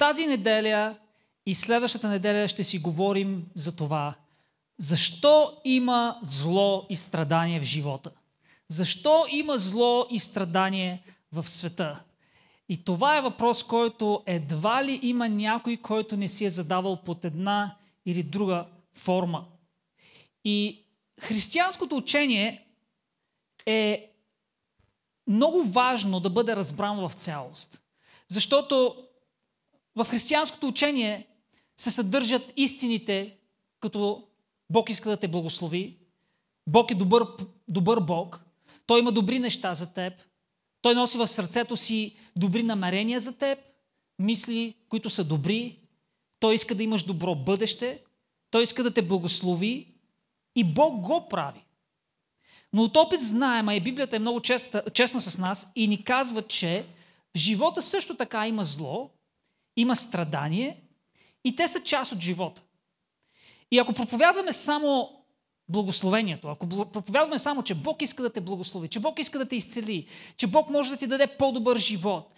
тази неделя и следващата неделя ще си говорим за това. Защо има зло и страдание в живота? Защо има зло и страдание в света? И това е въпрос, който едва ли има някой, който не си е задавал под една или друга форма. И християнското учение е много важно да бъде разбрано в цялост. Защото в християнското учение се съдържат истините, като Бог иска да те благослови, Бог е добър, добър Бог, Той има добри неща за теб, Той носи в сърцето си добри намерения за теб, мисли, които са добри, Той иска да имаш добро бъдеще, Той иска да те благослови и Бог го прави. Но от опит знаем, а и Библията е много честна, честна с нас и ни казва, че в живота също така има зло, има страдание и те са част от живота. И ако проповядваме само благословението, ако проповядваме само, че Бог иска да те благослови, че Бог иска да те изцели, че Бог може да ти даде по-добър живот,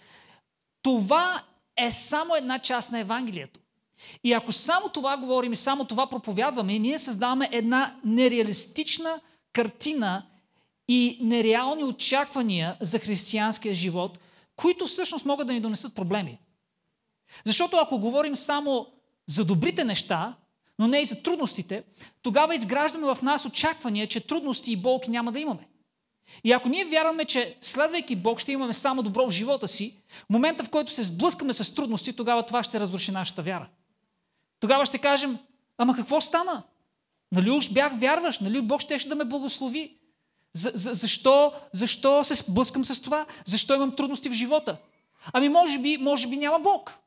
това е само една част на Евангелието. И ако само това говорим и само това проповядваме, ние създаваме една нереалистична картина и нереални очаквания за християнския живот, които всъщност могат да ни донесат проблеми. Защото ако говорим само за добрите неща, но не и за трудностите, тогава изграждаме в нас очаквания, че трудности и болки няма да имаме. И ако ние вярваме, че следвайки Бог ще имаме само добро в живота си, в момента в който се сблъскаме с трудности, тогава това ще разруши нашата вяра. Тогава ще кажем, ама какво стана? Нали уж бях вярваш, нали Бог ще да ме благослови? За, за, защо, защо се сблъскам с това? Защо имам трудности в живота? Ами може би, може би няма Бог.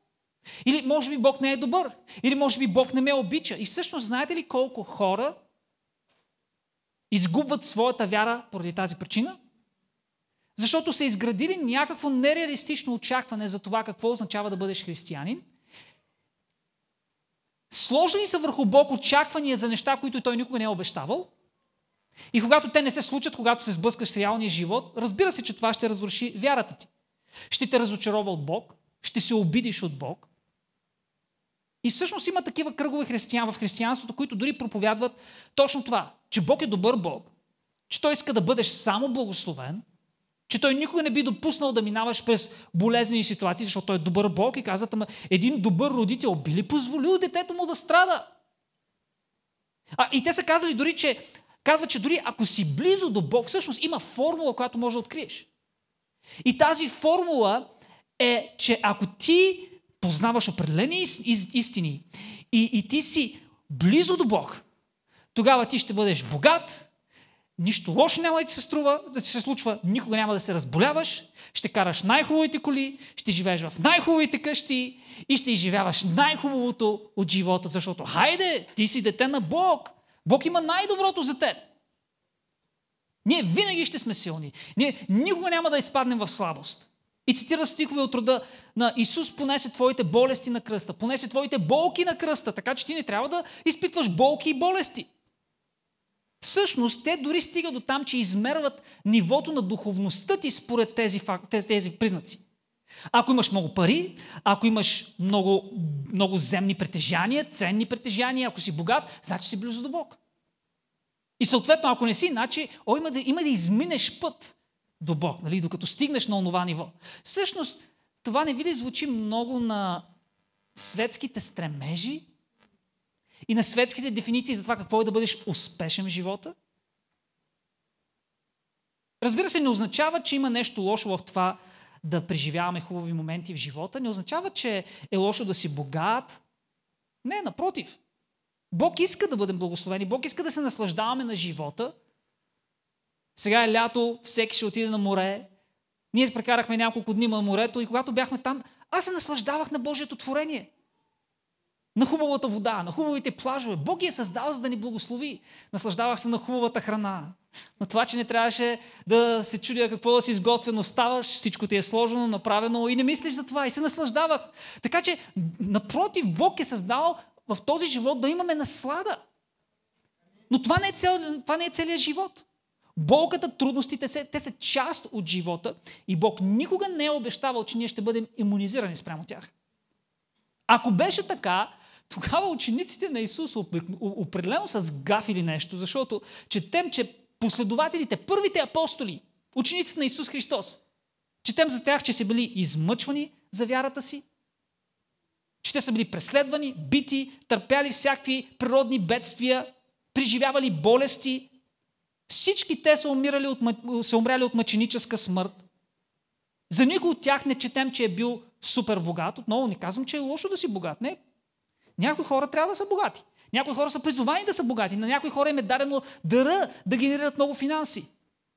Или може би Бог не е добър. Или може би Бог не ме обича. И всъщност знаете ли колко хора изгубват своята вяра поради тази причина? Защото са изградили някакво нереалистично очакване за това какво означава да бъдеш християнин. Сложили са върху Бог очаквания за неща, които той никога не е обещавал. И когато те не се случат, когато се сблъскаш с реалния живот, разбира се, че това ще разруши вярата ти. Ще те разочарова от Бог, ще се обидиш от Бог, и всъщност има такива кръгове християн в християнството, които дори проповядват точно това, че Бог е добър Бог, че Той иска да бъдеш само благословен, че Той никога не би допуснал да минаваш през болезнени ситуации, защото Той е добър Бог и казват, ама един добър родител би ли позволил детето му да страда? А, и те са казали дори, че казва, че дори ако си близо до Бог, всъщност има формула, която може да откриеш. И тази формула е, че ако ти познаваш определени истини и, и ти си близо до Бог, тогава ти ще бъдеш богат, нищо лошо няма да ти се струва, да ти се случва, никога няма да се разболяваш, ще караш най-хубавите коли, ще живееш в най-хубавите къщи и ще изживяваш най-хубавото от живота, защото хайде, ти си дете на Бог. Бог има най-доброто за теб. Ние винаги ще сме силни. Ние никога няма да изпаднем в слабост. И цитира стихове от рода на Исус понесе твоите болести на кръста, понесе твоите болки на кръста, така че ти не трябва да изпитваш болки и болести. Всъщност, те дори стигат до там, че измерват нивото на духовността ти според тези, фак... тези, признаци. Ако имаш много пари, ако имаш много, много земни притежания, ценни притежания, ако си богат, значи си близо до Бог. И съответно, ако не си, значи, о, има да, има да изминеш път до Бог, нали? докато стигнеш на онова ниво. Всъщност, това не ви ли звучи много на светските стремежи и на светските дефиниции за това какво е да бъдеш успешен в живота? Разбира се, не означава, че има нещо лошо в това да преживяваме хубави моменти в живота. Не означава, че е лошо да си богат. Не, напротив. Бог иска да бъдем благословени. Бог иска да се наслаждаваме на живота – сега е лято, всеки ще отиде на море. Ние прекарахме няколко дни на морето и когато бяхме там, аз се наслаждавах на Божието творение. На хубавата вода, на хубавите плажове. Бог ги е създал, за да ни благослови. Наслаждавах се на хубавата храна. На това, че не трябваше да се чудя какво да си изготвено ставаш, всичко ти е сложено, направено и не мислиш за това и се наслаждавах. Така че, напротив, Бог е създал в този живот да имаме наслада. Но това не е, цел, това не е целият живот. Болката, трудностите, те са част от живота и Бог никога не е обещавал, че ние ще бъдем иммунизирани спрямо тях. Ако беше така, тогава учениците на Исус определено са сгафили нещо, защото четем, че последователите, първите апостоли, учениците на Исус Христос, четем за тях, че са били измъчвани за вярата си, че те са били преследвани, бити, търпяли всякакви природни бедствия, преживявали болести, всички те са, умирали от, са умряли от мъченическа смърт. За никой от тях не четем, че е бил супер богат. Отново не казвам, че е лошо да си богат. Не. Някои хора трябва да са богати. Някои хора са призовани да са богати. На някои хора им е дадено дъра да генерират много финанси.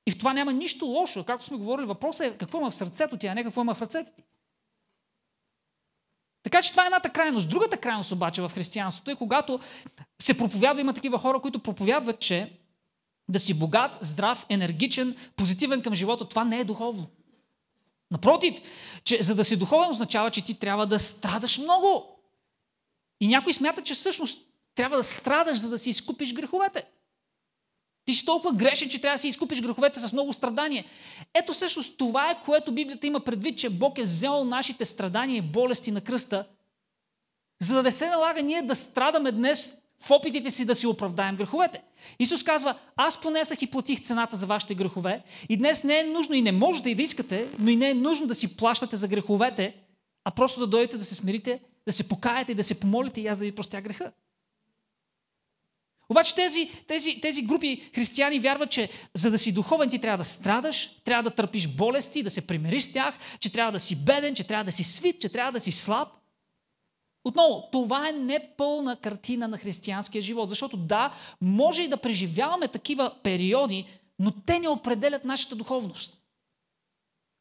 И в това няма нищо лошо. Както сме говорили, въпросът е какво има в сърцето ти, а не какво има в ръцете ти. Така че това е едната крайност. Другата крайност обаче в християнството е когато се проповядва, има такива хора, които проповядват, че да си богат, здрав, енергичен, позитивен към живота, това не е духовно. Напротив, че за да си духовен означава, че ти трябва да страдаш много. И някой смята, че всъщност трябва да страдаш, за да си изкупиш греховете. Ти си толкова грешен, че трябва да си изкупиш греховете с много страдание. Ето всъщност това е, което Библията има предвид, че Бог е взел нашите страдания и болести на кръста, за да не се налага ние да страдаме днес в опитите си да си оправдаем греховете. Исус казва, аз понесах и платих цената за вашите грехове и днес не е нужно и не можете и да искате, но и не е нужно да си плащате за греховете, а просто да дойдете да се смирите, да се покаяте и да се помолите и аз да ви простя греха. Обаче тези, тези, тези групи християни вярват, че за да си духовен ти трябва да страдаш, трябва да търпиш болести, да се примириш с тях, че трябва да си беден, че трябва да си свит, че трябва да си слаб. Отново, това е непълна картина на християнския живот, защото да, може и да преживяваме такива периоди, но те не определят нашата духовност.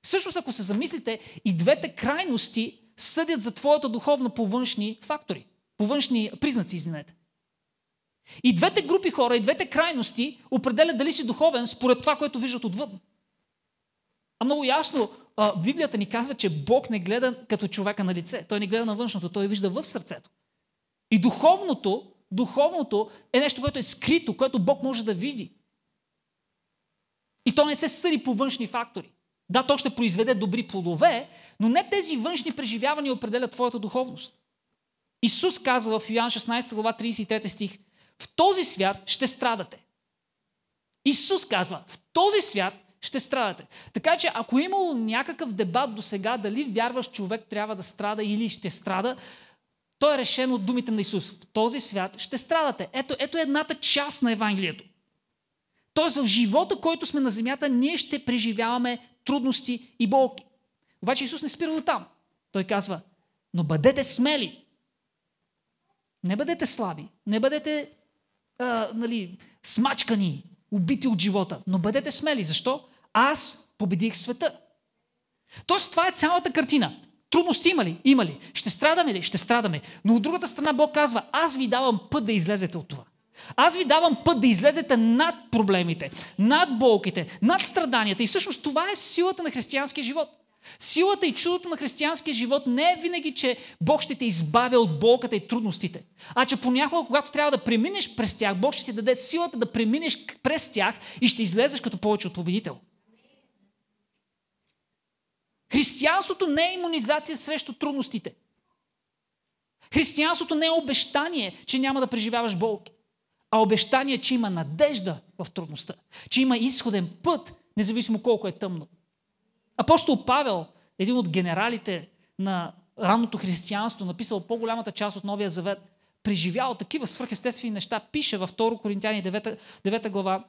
Също ако се замислите, и двете крайности съдят за твоята духовна по външни фактори, по външни признаци, извинете. И двете групи хора, и двете крайности определят дали си духовен според това, което виждат отвън. А много ясно а, Библията ни казва, че Бог не гледа като човека на лице. Той не гледа на външното, той вижда в сърцето. И духовното, духовното е нещо, което е скрито, което Бог може да види. И то не се съди по външни фактори. Да, то ще произведе добри плодове, но не тези външни преживявания определят твоята духовност. Исус казва в Йоан 16 глава 33 стих, в този свят ще страдате. Исус казва, в този свят ще страдате. Така че, ако е имало някакъв дебат до сега, дали вярваш човек трябва да страда или ще страда, то е решено от думите на Исус. В този свят ще страдате. Ето, ето едната част на Евангелието. Тоест в живота, който сме на земята, ние ще преживяваме трудности и болки. Обаче Исус не спира до там. Той казва, но бъдете смели. Не бъдете слаби. Не бъдете а, нали, смачкани убити от живота. Но бъдете смели. Защо? Аз победих света. Тоест, това е цялата картина. Трудности има ли? Има ли? Ще страдаме ли? Ще страдаме. Но от другата страна Бог казва, аз ви давам път да излезете от това. Аз ви давам път да излезете над проблемите, над болките, над страданията. И всъщност това е силата на християнския живот. Силата и чудото на християнския живот не е винаги, че Бог ще те избавя от болката и трудностите, а че понякога, когато трябва да преминеш през тях, Бог ще ти даде силата да преминеш през тях и ще излезеш като повече от победител. Християнството не е иммунизация срещу трудностите. Християнството не е обещание, че няма да преживяваш болки, а обещание, че има надежда в трудността, че има изходен път, независимо колко е тъмно. Апостол Павел, един от генералите на ранното християнство, написал по-голямата част от Новия Завет, преживял такива свръхестествени неща, пише във 2 Коринтияни 9, 9 глава,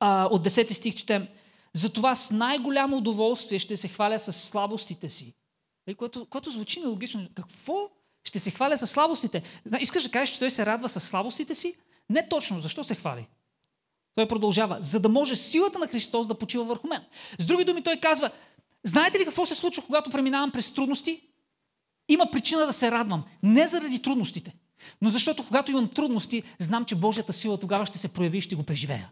а, от 10 стих четем, затова с най-голямо удоволствие ще се хваля с слабостите си. Което, което звучи нелогично. Какво ще се хваля с слабостите? Искаш да кажеш, че той се радва с слабостите си? Не точно. Защо се хвали? Той продължава, за да може силата на Христос да почива върху мен. С други думи, той казва, знаете ли какво се случва, когато преминавам през трудности? Има причина да се радвам. Не заради трудностите, но защото когато имам трудности, знам, че Божията сила тогава ще се прояви и ще го преживея.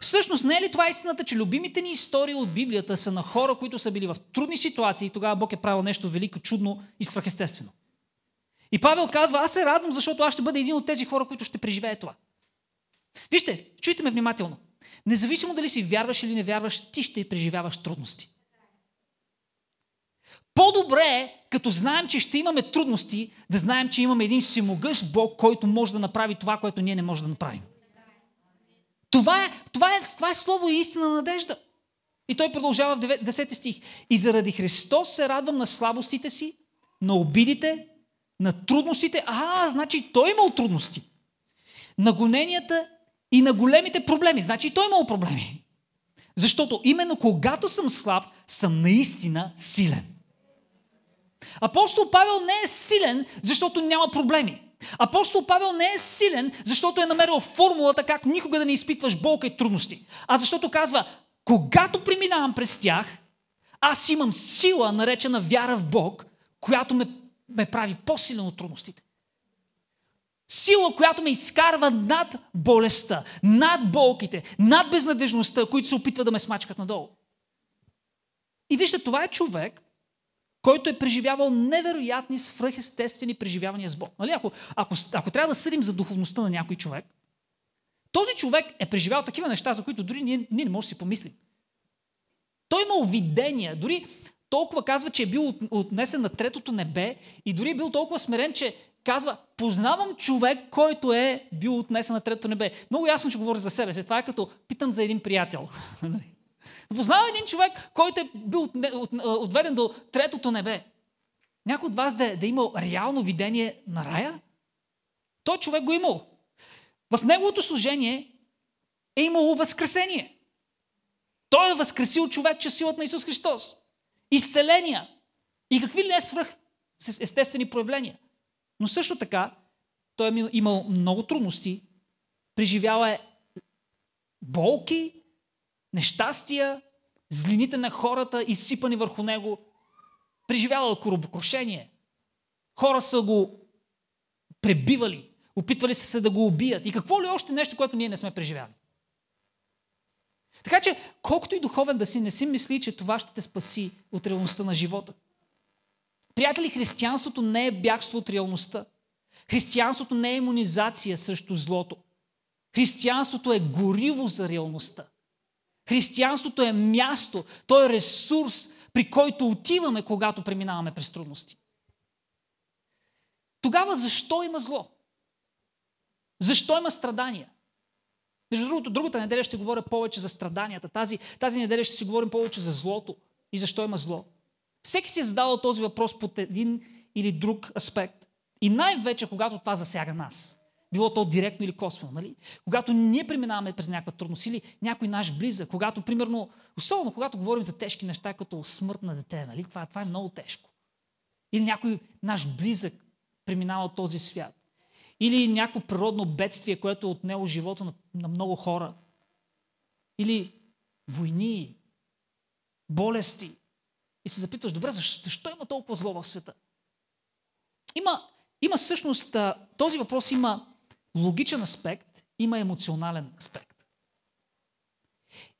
Всъщност, не е ли това истината, че любимите ни истории от Библията са на хора, които са били в трудни ситуации и тогава Бог е правил нещо велико, чудно и свръхестествено? И Павел казва, аз се радвам, защото аз ще бъда един от тези хора, които ще преживее това. Вижте, чуйте ме внимателно. Независимо дали си вярваш или не вярваш, ти ще преживяваш трудности. По-добре е, като знаем, че ще имаме трудности, да знаем, че имаме един всемогъщ Бог, който може да направи това, което ние не можем да направим. Това е, това е, това е слово и истина надежда. И той продължава в 10 стих. И заради Христос се радвам на слабостите си, на обидите, на трудностите. А, значи той е имал трудности. На гоненията и на големите проблеми. Значи и той е имал проблеми. Защото именно когато съм слаб, съм наистина силен. Апостол Павел не е силен, защото няма проблеми. Апостол Павел не е силен, защото е намерил формулата как никога да не изпитваш болка и трудности. А защото казва, когато преминавам през тях, аз имам сила, наречена вяра в Бог, която ме, ме прави по-силен от трудностите. Сила, която ме изкарва над болестта, над болките, над безнадежността, които се опитва да ме смачкат надолу. И вижте, това е човек, който е преживявал невероятни свръхестествени преживявания с Бог. Нали? Ако, ако, ако трябва да съдим за духовността на някой човек, този човек е преживял такива неща, за които дори ние, ние не можем да си помислим. Той имал видения, дори толкова казва, че е бил отнесен на третото небе и дори е бил толкова смирен, че Казва, познавам човек, който е бил отнесен на трето небе. Много ясно, че говоря за себе си. Това е като питам за един приятел. познавам един човек, който е бил отведен до третото небе. Някой от вас да, да е имал реално видение на рая? Той човек го е имал. В неговото служение е имало възкресение. Той е възкресил човек чрез силата на Исус Христос. Изцеления. И какви ли не свръх естествени проявления? Но също така, той е имал много трудности, преживял е болки, нещастия, злините на хората изсипани върху него, преживявал е коробокрушение. Хора са го пребивали, опитвали са се да го убият. И какво ли още нещо, което ние не сме преживяли? Така че, колкото и духовен да си, не си мисли, че това ще те спаси от реалността на живота. Приятели, християнството не е бягство от реалността. Християнството не е иммунизация срещу злото. Християнството е гориво за реалността. Християнството е място, то е ресурс, при който отиваме, когато преминаваме през трудности. Тогава защо има зло? Защо има страдания? Между другото, другата неделя ще говоря повече за страданията. Тази, тази неделя ще си говорим повече за злото и защо има зло. Всеки си е задавал този въпрос под един или друг аспект. И най-вече, когато това засяга нас. Било то директно или косвено, нали? Когато ние преминаваме през някаква трудност или някой наш близък, когато, примерно, особено когато говорим за тежки неща, като смърт на дете, нали? Това, това е много тежко. Или някой наш близък преминава от този свят. Или някакво природно бедствие, което е отнело живота на, на много хора. Или войни, болести, и се запитваш, добре, защо, защо има толкова зло в света? Има, има всъщност, този въпрос има логичен аспект, има емоционален аспект.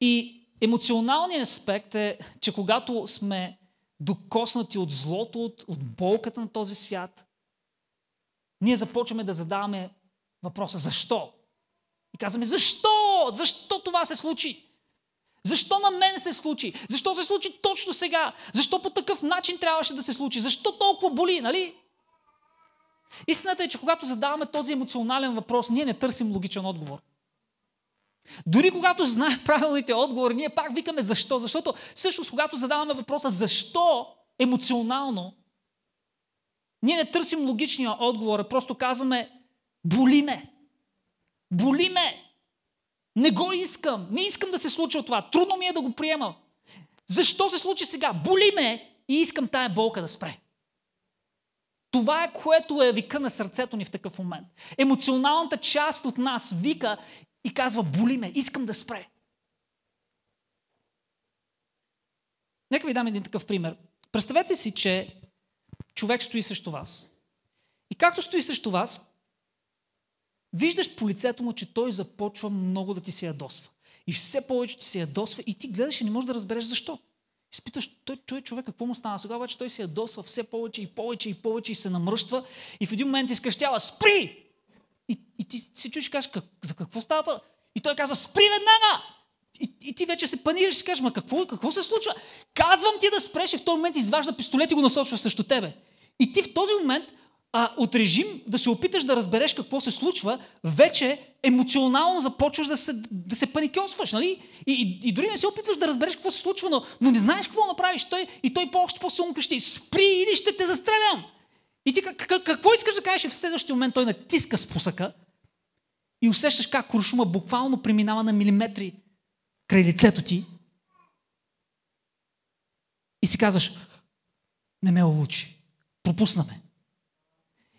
И емоционалният аспект е, че когато сме докоснати от злото, от, от болката на този свят, ние започваме да задаваме въпроса защо? И казваме защо? Защо това се случи? Защо на мен се случи? Защо се случи точно сега? Защо по такъв начин трябваше да се случи? Защо толкова боли, нали? Истината е, че когато задаваме този емоционален въпрос, ние не търсим логичен отговор. Дори когато знаем правилните отговори, ние пак викаме защо. Защото всъщност, когато задаваме въпроса защо емоционално, ние не търсим логичния отговор, а просто казваме боли ме. Боли ме. Не го искам. Не искам да се случва това. Трудно ми е да го приема. Защо се случи сега? Боли ме и искам тая болка да спре. Това е което е вика на сърцето ни в такъв момент. Емоционалната част от нас вика и казва, боли ме, искам да спре. Нека ви дам един такъв пример. Представете си, че човек стои срещу вас. И както стои срещу вас, Виждаш по лицето му, че той започва много да ти се ядосва. И все повече ти се ядосва и ти гледаш и не можеш да разбереш защо. Изпиташ, той човек, човек какво му стана сега, обаче той се ядосва все повече и повече и повече и се намръщва и в един момент изкрещява «Спри!» И, и ти се чуеш и кажеш как, «За какво става?» И той каза «Спри веднага!» И, и ти вече се панираш и кажеш «Ма какво, какво се случва?» Казвам ти да спреш и в този момент изважда пистолет и го насочва срещу тебе. И ти в този момент а, от режим да се опиташ да разбереш какво се случва, вече емоционално започваш да се, да се паникьосваш, нали? И, и, и дори не се опитваш да разбереш какво се случва, но, но не знаеш какво направиш. Той, и той по-още по-силно крещи, спри или ще те застрелям! И ти как, какво искаш да кажеш? в следващия момент той натиска спусъка и усещаш как куршума буквално преминава на милиметри край лицето ти. И си казваш, не ме улучи, пропуснаме.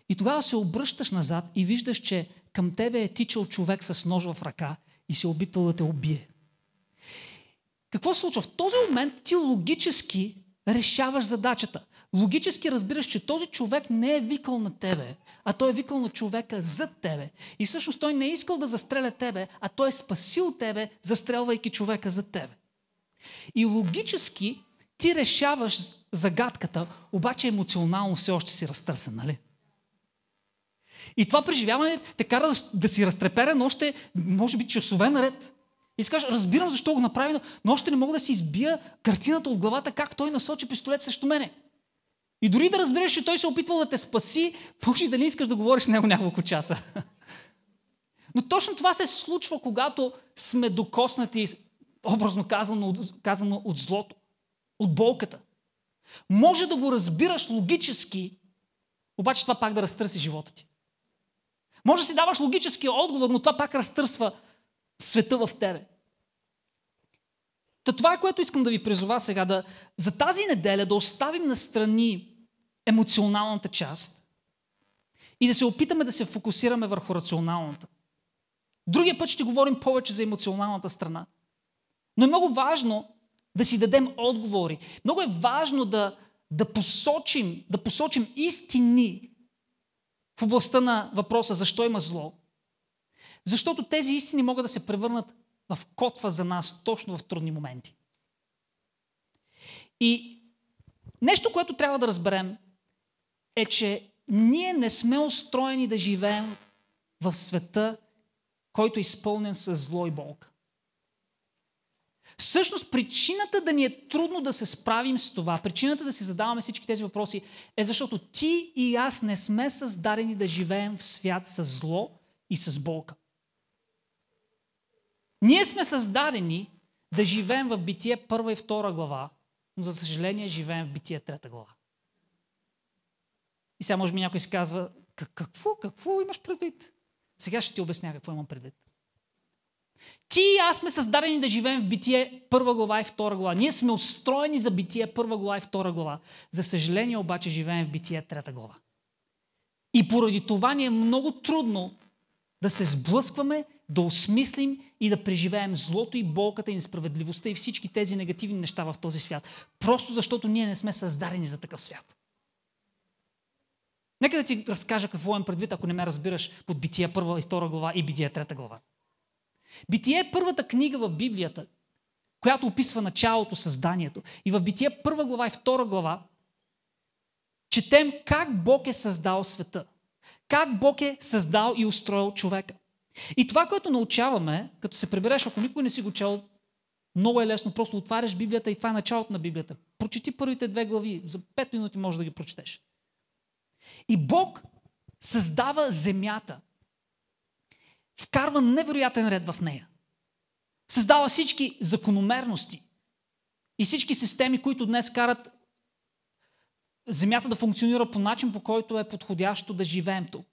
И тогава се обръщаш назад и виждаш, че към тебе е тичал човек с нож в ръка и се е опитал да те убие. Какво се случва? В този момент ти логически решаваш задачата. Логически разбираш, че този човек не е викал на тебе, а той е викал на човека зад тебе. И всъщност той не е искал да застреля тебе, а той е спасил тебе, застрелвайки човека зад тебе. И логически ти решаваш загадката, обаче емоционално все още си разтърсен, нали? И това преживяване те кара да, да си разтреперен още, може би, часове наред. И си кажеш, разбирам защо го направи, но още не мога да си избия картината от главата, как той насочи пистолет срещу мене. И дори да разбереш, че той се е опитвал да те спаси, може да не искаш да говориш с него няколко часа. Но точно това се случва, когато сме докоснати, образно казано, казано от злото, от болката. Може да го разбираш логически, обаче това пак да разтърси живота ти. Може да си даваш логическия отговор, но това пак разтърсва света в тебе. Та това е което искам да ви призова сега, да, за тази неделя да оставим настрани емоционалната част и да се опитаме да се фокусираме върху рационалната. Другия път ще говорим повече за емоционалната страна. Но е много важно да си дадем отговори. Много е важно да, да, посочим, да посочим истини, в областта на въпроса защо има зло, защото тези истини могат да се превърнат в котва за нас точно в трудни моменти. И нещо, което трябва да разберем, е, че ние не сме устроени да живеем в света, който е изпълнен с зло и болка. Всъщност причината да ни е трудно да се справим с това, причината да си задаваме всички тези въпроси е защото ти и аз не сме създадени да живеем в свят с зло и с болка. Ние сме създадени да живеем в Битие първа и втора глава, но за съжаление живеем в Битие трета глава. И сега може би някой си казва, какво, какво имаш предвид? Сега ще ти обясня какво имам предвид. Ти и аз сме създадени да живеем в битие първа глава и втора глава. Ние сме устроени за битие първа глава и втора глава. За съжаление обаче живеем в битие трета глава. И поради това ни е много трудно да се сблъскваме, да осмислим и да преживеем злото и болката и несправедливостта и всички тези негативни неща в този свят. Просто защото ние не сме създадени за такъв свят. Нека да ти разкажа какво имам предвид, ако не ме разбираш под бития първа и втора глава и бития трета глава. Битие е първата книга в Библията, която описва началото, създанието. И в Битие първа глава и втора глава четем как Бог е създал света. Как Бог е създал и устроил човека. И това, което научаваме, като се прибереш, ако никой не си го чел, много е лесно. Просто отваряш Библията и това е началото на Библията. Прочети първите две глави. За пет минути можеш да ги прочетеш. И Бог създава земята вкарва невероятен ред в нея. Създава всички закономерности и всички системи, които днес карат Земята да функционира по начин, по който е подходящо да живеем тук.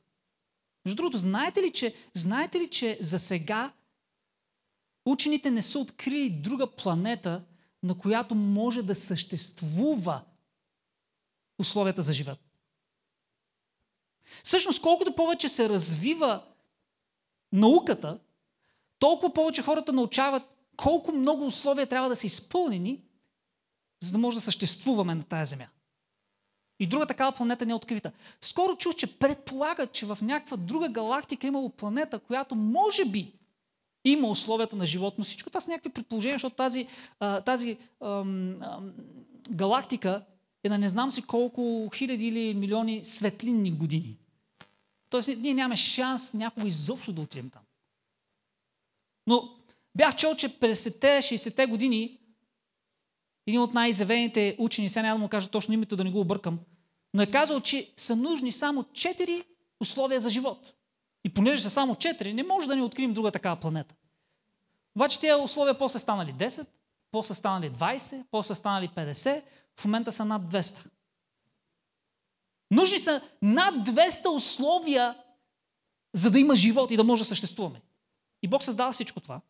Между другото, знаете ли, че, знаете ли, че за сега учените не са открили друга планета, на която може да съществува условията за живот? Всъщност, колкото повече се развива науката, толкова повече хората научават колко много условия трябва да са изпълнени, за да може да съществуваме на тази земя. И друга такава планета не е открита. Скоро чух, че предполагат, че в някаква друга галактика е имало планета, която може би има условията на живот, но всичко това са някакви предположения, защото тази, тази ам, ам, галактика е на не знам си колко хиляди или милиони светлинни години. Тоест, ние нямаме шанс някого изобщо да отидем там. Но бях чел, че през 60-те години един от най-изявените учени, сега няма да му кажа точно името, да не го объркам, но е казал, че са нужни само 4 условия за живот. И понеже са само 4, не може да ни открием друга такава планета. Обаче тези условия после станали 10, после станали 20, после станали 50, в момента са над 200. Нужни са над 200 условия, за да има живот и да може да съществуваме. И Бог създава всичко това.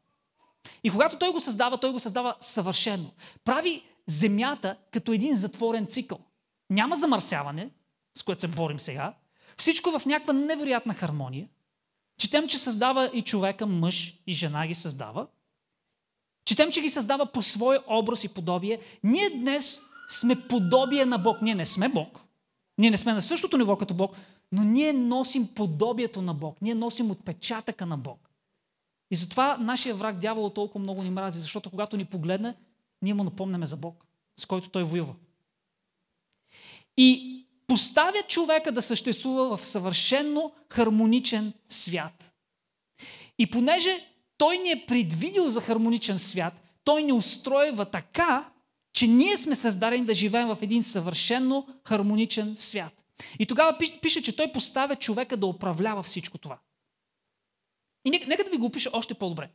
И когато Той го създава, Той го създава съвършено. Прави земята като един затворен цикъл. Няма замърсяване, с което се борим сега. Всичко в някаква невероятна хармония. Четем, че създава и човека, мъж и жена ги създава. Четем, че ги създава по свой образ и подобие. Ние днес сме подобие на Бог. Ние не сме Бог. Ние не сме на същото ниво като Бог, но ние носим подобието на Бог. Ние носим отпечатъка на Бог. И затова нашия враг дявол толкова много ни мрази, защото когато ни погледне, ние му напомняме за Бог, с който той воюва. И поставя човека да съществува в съвършенно хармоничен свят. И понеже той ни е предвидил за хармоничен свят, той ни устройва така, че ние сме създадени да живеем в един съвършенно хармоничен свят. И тогава пише, че той поставя човека да управлява всичко това. И нека, нека да ви го опиша още по-добре.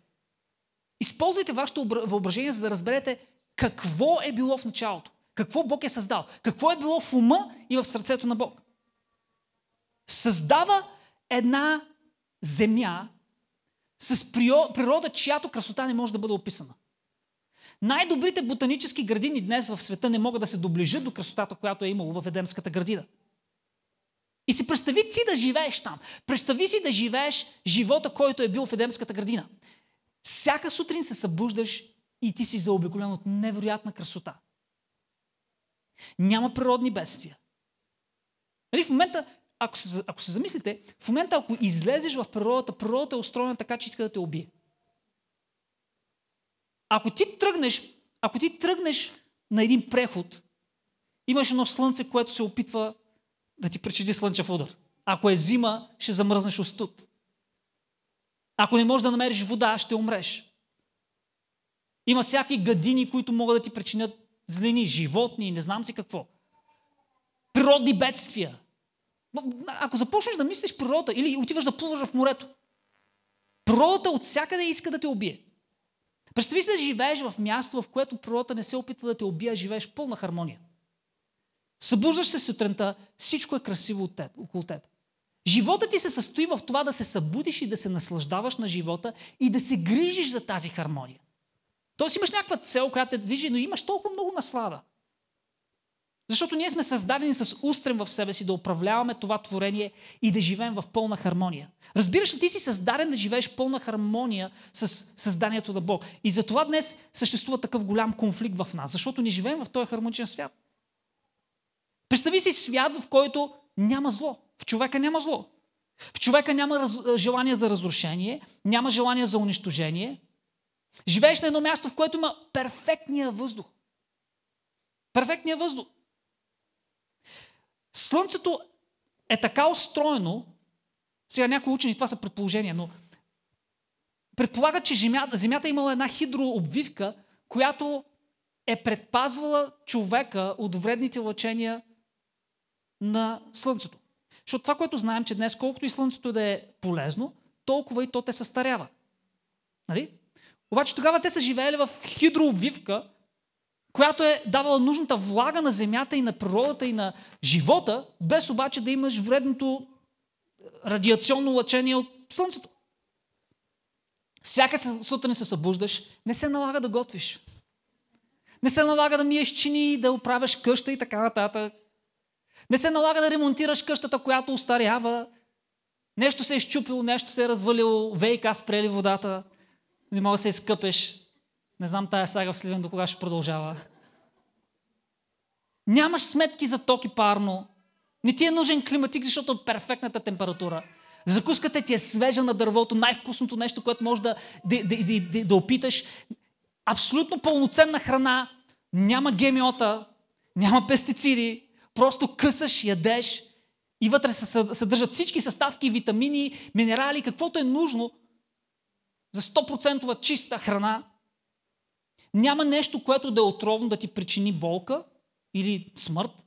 Използвайте вашето въображение, за да разберете какво е било в началото. Какво Бог е създал. Какво е било в ума и в сърцето на Бог. Създава една земя с природа, чиято красота не може да бъде описана. Най-добрите ботанически градини днес в света не могат да се доближат до красотата, която е имало в Едемската градина. И си представи си да живееш там. Представи си да живееш живота, който е бил в Едемската градина. Всяка сутрин се събуждаш и ти си заобиколен от невероятна красота. Няма природни бедствия. Нали, в момента, ако се, ако се замислите, в момента ако излезеш в природата, природата е устроена така, че иска да те убие. Ако ти тръгнеш, ако ти тръгнеш на един преход, имаш едно слънце, което се опитва да ти причини слънчев удар. Ако е зима, ще замръзнеш от студ. Ако не можеш да намериш вода, ще умреш. Има всяки гадини, които могат да ти причинят злини, животни, не знам си какво. Природни бедствия. Ако започнеш да мислиш природа или отиваш да плуваш в морето, природата от всякъде иска да те убие. Представи си да живееш в място, в което пророта не се опитва да те убие, живееш в пълна хармония. Събуждаш се сутринта, всичко е красиво от теб, около теб. Живота ти се състои в това да се събудиш и да се наслаждаваш на живота и да се грижиш за тази хармония. Тоест имаш някаква цел, която те движи, но имаш толкова много наслада. Защото ние сме създадени с устрем в себе си да управляваме това творение и да живеем в пълна хармония. Разбираш ли, ти си създаден да живееш пълна хармония с създанието на Бог. И затова днес съществува такъв голям конфликт в нас, защото не живеем в този хармоничен свят. Представи си свят, в който няма зло. В човека няма зло. В човека няма раз... желание за разрушение, няма желание за унищожение. Живееш на едно място, в което има перфектния въздух. Перфектния въздух. Слънцето е така устроено, сега някои учени, това са предположения, но предполагат, че земята, земята е имала една хидрообвивка, която е предпазвала човека от вредните лъчения на Слънцето. Защото това, което знаем, че днес колкото и Слънцето да е полезно, толкова и то те състарява. Нали? Обаче тогава те са живеели в хидрообвивка, която е давала нужната влага на земята и на природата и на живота, без обаче да имаш вредното е, радиационно лъчение от Слънцето. Всяка сутрин се събуждаш, не се налага да готвиш. Не се налага да миеш чини, да оправяш къща и така нататък. Не се налага да ремонтираш къщата, която устарява. Нещо се е изчупило, нещо се е развалило, вейка спрели водата. Не мога да се изкъпеш. Не знам тая сага в Сливен до кога ще продължава. Нямаш сметки за ток и парно. Не ти е нужен климатик, защото е перфектната температура. Закуската ти е свежа на дървото, най-вкусното нещо, което можеш да, да, да, да, да, да опиташ. Абсолютно пълноценна храна. Няма гемиота, няма пестициди. Просто късаш, ядеш и вътре се съдържат всички съставки, витамини, минерали, каквото е нужно за 100% чиста храна – няма нещо, което да е отровно да ти причини болка или смърт.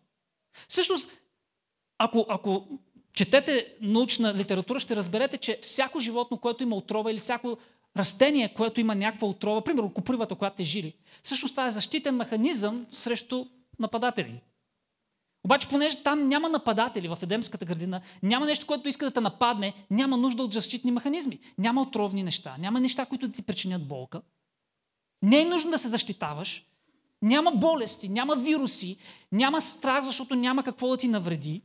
Всъщност, ако, ако четете научна литература, ще разберете, че всяко животно, което има отрова или всяко растение, което има някаква отрова, примерно купривата, която е жили, всъщност това е защитен механизъм срещу нападатели. Обаче, понеже там няма нападатели в Едемската градина, няма нещо, което иска да те нападне, няма нужда от защитни механизми. Няма отровни неща, няма неща, които да ти причинят болка. Не е нужно да се защитаваш. Няма болести, няма вируси, няма страх, защото няма какво да ти навреди.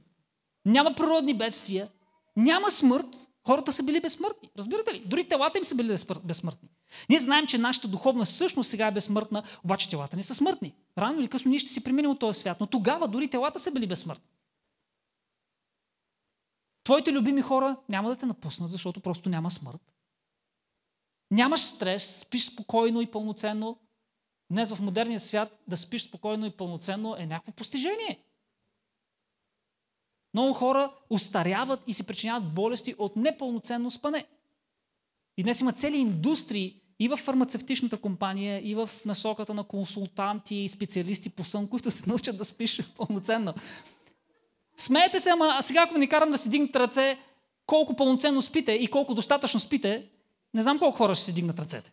Няма природни бедствия, няма смърт. Хората са били безсмъртни. Разбирате ли? Дори телата им са били безсмъртни. Ние знаем, че нашата духовна същност сега е безсмъртна, обаче телата не са смъртни. Рано или късно ние ще си преминем от този свят, но тогава дори телата са били безсмъртни. Твоите любими хора няма да те напуснат, защото просто няма смърт. Нямаш стрес, спиш спокойно и пълноценно. Днес в модерния свят да спиш спокойно и пълноценно е някакво постижение. Много хора устаряват и си причиняват болести от непълноценно спане. И днес има цели индустрии и в фармацевтичната компания, и в насоката на консултанти и специалисти по сън, които се научат да спиш пълноценно. Смеете се, ама а сега ако ни карам да си дигнете ръце, колко пълноценно спите и колко достатъчно спите, не знам колко хора ще си дигнат ръцете.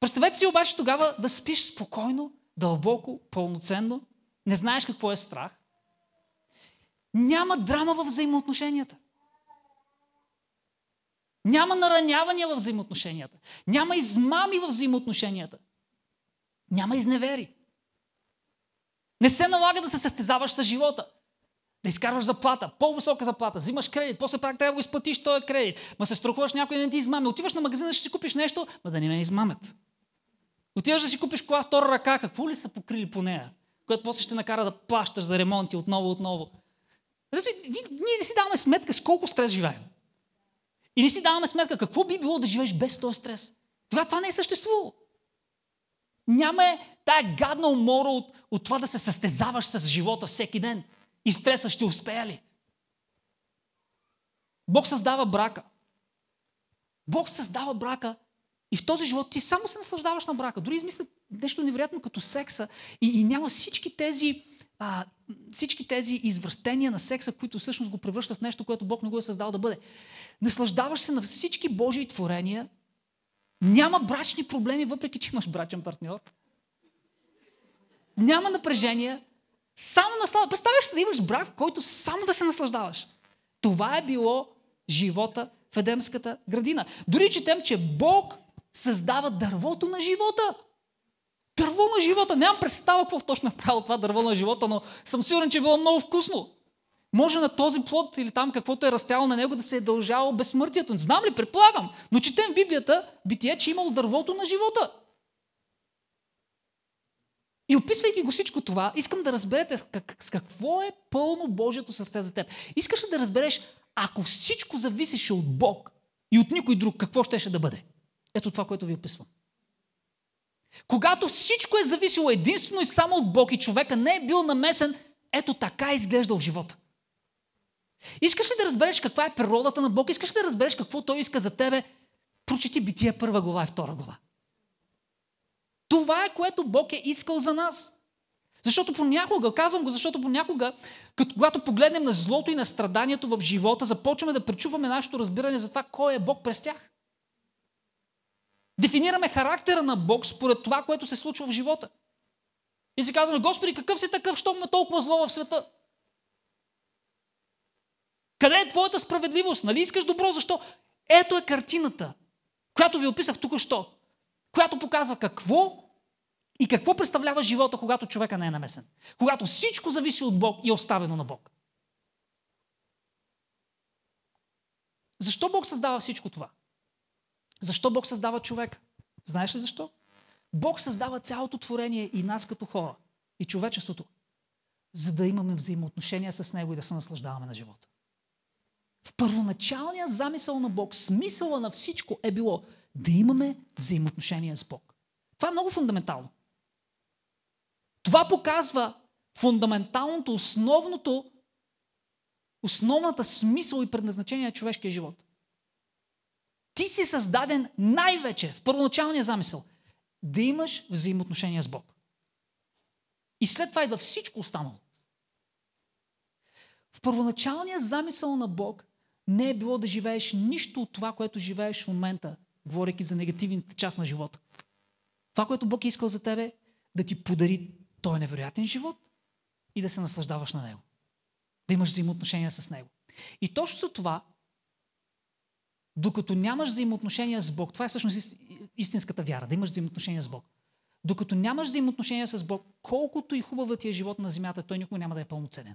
Представете си обаче тогава да спиш спокойно, дълбоко, пълноценно. Не знаеш какво е страх. Няма драма в взаимоотношенията. Няма наранявания в взаимоотношенията. Няма измами в взаимоотношенията. Няма изневери. Не се налага да се състезаваш с живота да изкарваш заплата, по-висока заплата, взимаш кредит, после пак трябва да го изплатиш този кредит, ма се страхуваш някой да не ти измами, отиваш на магазина, ще си купиш нещо, ма да не ме измамят. Отиваш да си купиш кола втора ръка, какво ли са покрили по нея, което после ще накара да плащаш за ремонти отново, отново. Разве, ние не си даваме сметка с колко стрес живеем. И не си даваме сметка какво би било да живееш без този стрес. Тогава това не е съществувало. Няма е тая гадна умора от, от това да се състезаваш с живота всеки ден и стреса ще успея ли? Бог създава брака. Бог създава брака и в този живот ти само се наслаждаваш на брака. Дори измислят нещо невероятно като секса и, и няма всички тези, а, всички тези извръстения на секса, които всъщност го превръщат в нещо, което Бог не го е създал да бъде. Наслаждаваш се на всички Божии творения. Няма брачни проблеми, въпреки че имаш брачен партньор. Няма напрежение. Само наслада. Представяш се да имаш брак, в който само да се наслаждаваш. Това е било живота в Едемската градина. Дори четем, че Бог създава дървото на живота. Дърво на живота. Нямам представа какво точно е правило това дърво на живота, но съм сигурен, че е било много вкусно. Може на този плод или там каквото е растяло на него да се е дължало безсмъртието. Не знам ли, предполагам. Но четем в Библията, битие, че е имало дървото на живота. И описвайки го всичко това, искам да разберете как, с какво е пълно Божието сърце за теб. Искаш ли да разбереш, ако всичко зависеше от Бог и от никой друг, какво щеше да бъде? Ето това, което ви описвам. Когато всичко е зависело единствено и само от Бог и човека не е бил намесен, ето така е изглеждал живота. Искаш ли да разбереш каква е природата на Бог? Искаш ли да разбереш какво Той иска за тебе? Прочети Битие първа глава и втора глава. Това е което Бог е искал за нас. Защото понякога, казвам го, защото понякога, като, когато погледнем на злото и на страданието в живота, започваме да пречуваме нашето разбиране за това кой е Бог през тях. Дефинираме характера на Бог според това, което се случва в живота. И си казваме, Господи, какъв си такъв, щом има толкова зло в света? Къде е твоята справедливост? Нали искаш добро? Защо? Ето е картината, която ви описах тук що която показва какво и какво представлява живота, когато човека не е намесен. Когато всичко зависи от Бог и е оставено на Бог. Защо Бог създава всичко това? Защо Бог създава човека? Знаеш ли защо? Бог създава цялото творение и нас като хора, и човечеството, за да имаме взаимоотношения с Него и да се наслаждаваме на живота. В първоначалния замисъл на Бог, смисъла на всичко е било да имаме взаимоотношения с Бог. Това е много фундаментално. Това показва фундаменталното, основното, основната смисъл и предназначение на човешкия живот. Ти си създаден най-вече в първоначалния замисъл да имаш взаимоотношения с Бог. И след това идва всичко останало. В първоначалния замисъл на Бог не е било да живееш нищо от това, което живееш в момента говоряки за негативната част на живота. Това, което Бог е искал за тебе, да ти подари той невероятен живот и да се наслаждаваш на него. Да имаш взаимоотношения с него. И точно за това, докато нямаш взаимоотношения с Бог, това е всъщност истинската вяра, да имаш взаимоотношения с Бог. Докато нямаш взаимоотношения с Бог, колкото и хубава ти е живот на земята, той никога няма да е пълноценен.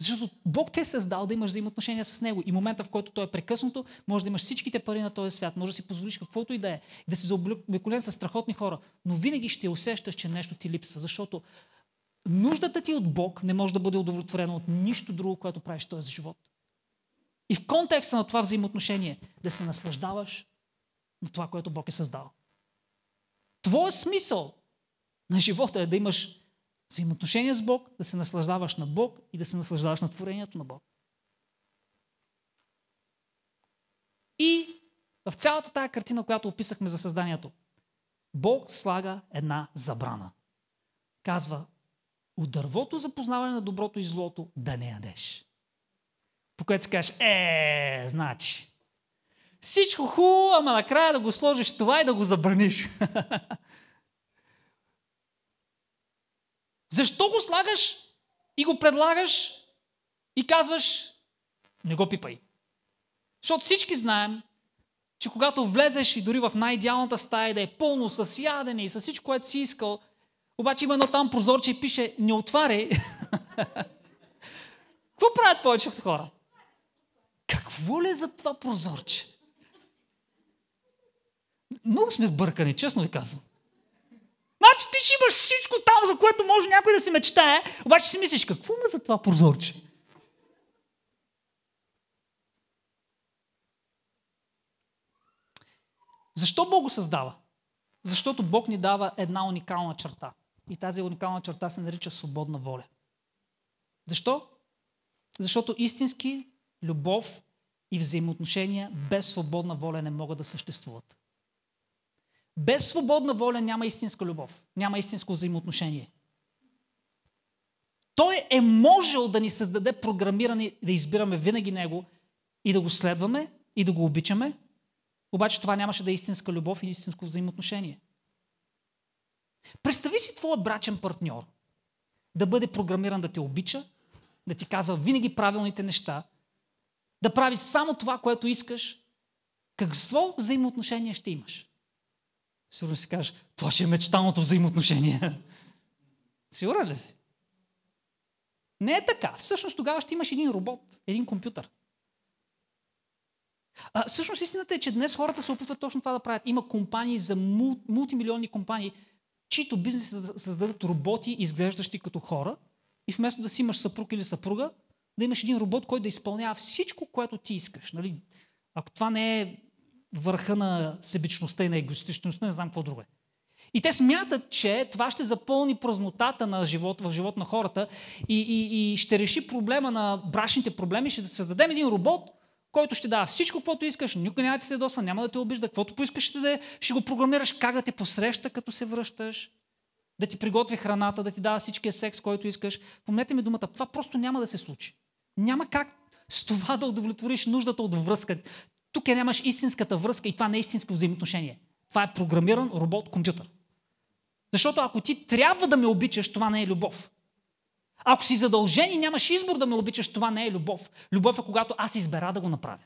Защото Бог те е създал да имаш взаимоотношения с Него. И момента, в който Той е прекъснато, може да имаш всичките пари на този свят, може да си позволиш каквото и да е, да си заобиколен с страхотни хора, но винаги ще усещаш, че нещо ти липсва, защото нуждата ти от Бог не може да бъде удовлетворена от нищо друго, което правиш този живот. И в контекста на това взаимоотношение да се наслаждаваш на това, което Бог е създал. Твоя смисъл на живота е да имаш взаимоотношения с Бог, да се наслаждаваш на Бог и да се наслаждаваш на творението на Бог. И в цялата тая картина, която описахме за създанието, Бог слага една забрана. Казва, от дървото за познаване на доброто и злото да не ядеш. По което си кажеш, е, значи, всичко хубаво, ама накрая да го сложиш това и да го забраниш. Защо го слагаш и го предлагаш и казваш не го пипай? Защото всички знаем, че когато влезеш и дори в най-идеалната стая да е пълно с ядене и с всичко, което си искал, обаче има едно там прозорче и пише не отваряй. Какво правят повечето хора? Какво ли е за това прозорче? Много сме сбъркани, честно ви казвам. Значи ти ще имаш всичко там, за което може някой да си мечтае, обаче си мислиш, какво има за това прозорче? Защо Бог го създава? Защото Бог ни дава една уникална черта. И тази уникална черта се нарича свободна воля. Защо? Защото истински любов и взаимоотношения без свободна воля не могат да съществуват. Без свободна воля няма истинска любов, няма истинско взаимоотношение. Той е можел да ни създаде програмиране, да избираме винаги Него и да го следваме и да го обичаме, обаче това нямаше да е истинска любов и истинско взаимоотношение. Представи си твой брачен партньор да бъде програмиран да те обича, да ти казва винаги правилните неща, да прави само това, което искаш, какво взаимоотношение ще имаш? Сигурно си кажеш, това ще е мечтаното взаимоотношение. Сигурен ли си? Не е така. Всъщност тогава ще имаш един робот, един компютър. А, всъщност истината е, че днес хората се опитват точно това да правят. Има компании за мул, мултимилионни компании, чието бизнес е да създадат роботи, изглеждащи като хора, и вместо да си имаш съпруг или съпруга, да имаш един робот, който да изпълнява всичко, което ти искаш. Нали? Ако това не е върха на себичността и на егоистичността, не знам какво друго е. И те смятат, че това ще запълни празнотата на живот, в живот на хората и, и, и ще реши проблема на брашните проблеми, ще създадем един робот, който ще дава всичко, каквото искаш, никога няма да ти се досва, няма да те обижда, каквото поискаш ще даде, ще го програмираш как да те посреща, като се връщаш, да ти приготви храната, да ти дава всичкия секс, който искаш. Помнете ми думата, това просто няма да се случи. Няма как с това да удовлетвориш нуждата от връзка. Тук е нямаш истинската връзка и това не е истинско взаимоотношение. Това е програмиран робот-компютър. Защото ако ти трябва да ме обичаш, това не е любов. Ако си задължен и нямаш избор да ме обичаш, това не е любов. Любов е когато аз избера да го направя.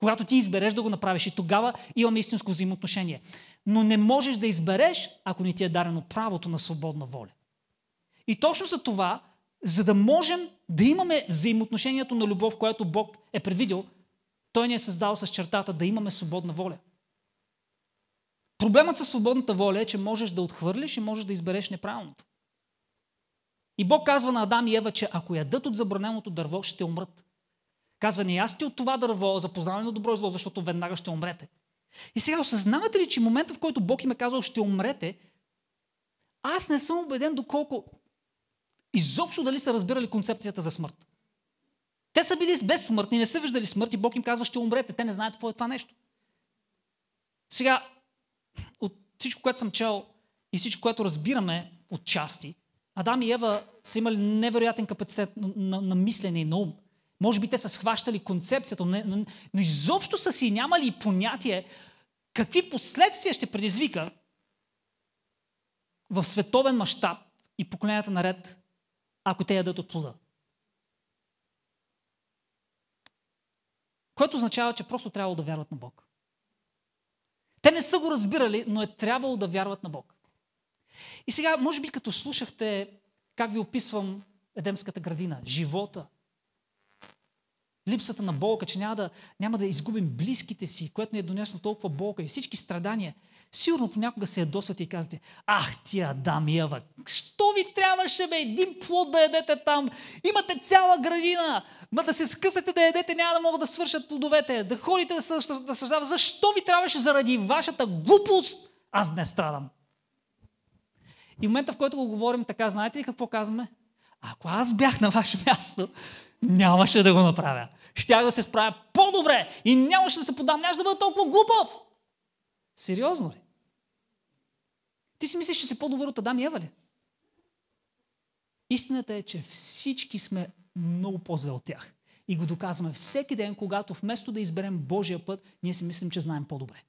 Когато ти избереш да го направиш и тогава имаме истинско взаимоотношение. Но не можеш да избереш, ако не ти е дарено правото на свободна воля. И точно за това, за да можем да имаме взаимоотношението на любов, което Бог е предвидил, той ни е създал с чертата да имаме свободна воля. Проблемът със свободната воля е, че можеш да отхвърлиш и можеш да избереш неправилното. И Бог казва на Адам и Ева, че ако ядат от забраненото дърво, ще умрат. Казва, не ясти от това дърво за на добро и зло, защото веднага ще умрете. И сега осъзнавате ли, че момента, в който Бог им е казал, ще умрете, аз не съм убеден доколко изобщо дали са разбирали концепцията за смърт. Те са били безсмъртни, не са виждали смърт и Бог им казва, ще умрете. Те не знаят какво е това нещо. Сега, от всичко, което съм чел и всичко, което разбираме от части, Адам и Ева са имали невероятен капацитет на, на, на мислене и на ум. Може би те са схващали концепцията, но, но, но изобщо са си нямали и понятие какви последствия ще предизвика в световен мащаб и поколенията наред, ако те ядат от плода. Което означава, че просто трябвало да вярват на Бог. Те не са го разбирали, но е трябвало да вярват на Бог. И сега, може би като слушахте как ви описвам Едемската градина, живота, липсата на болка, че няма да, няма да изгубим близките си, което ни е донесло толкова болка и всички страдания, Сигурно понякога се ядосвате и казвате, ах тия Адам и Ева, що ви трябваше бе един плод да ядете там? Имате цяла градина, ма да се скъсате да ядете, няма да могат да свършат плодовете, да ходите да, съ... да съждава. Защо ви трябваше заради вашата глупост? Аз не страдам. И в момента, в който го говорим така, знаете ли какво казваме? Ако аз бях на ваше място, нямаше да го направя. Щях да се справя по-добре и нямаше да се подам, нямаше да бъда толкова глупав. Сериозно ли? Ти си мислиш, че си по-добър от Адам и Ева ли? Истината е, че всички сме много по-зле от тях. И го доказваме всеки ден, когато вместо да изберем Божия път, ние си мислим, че знаем по-добре.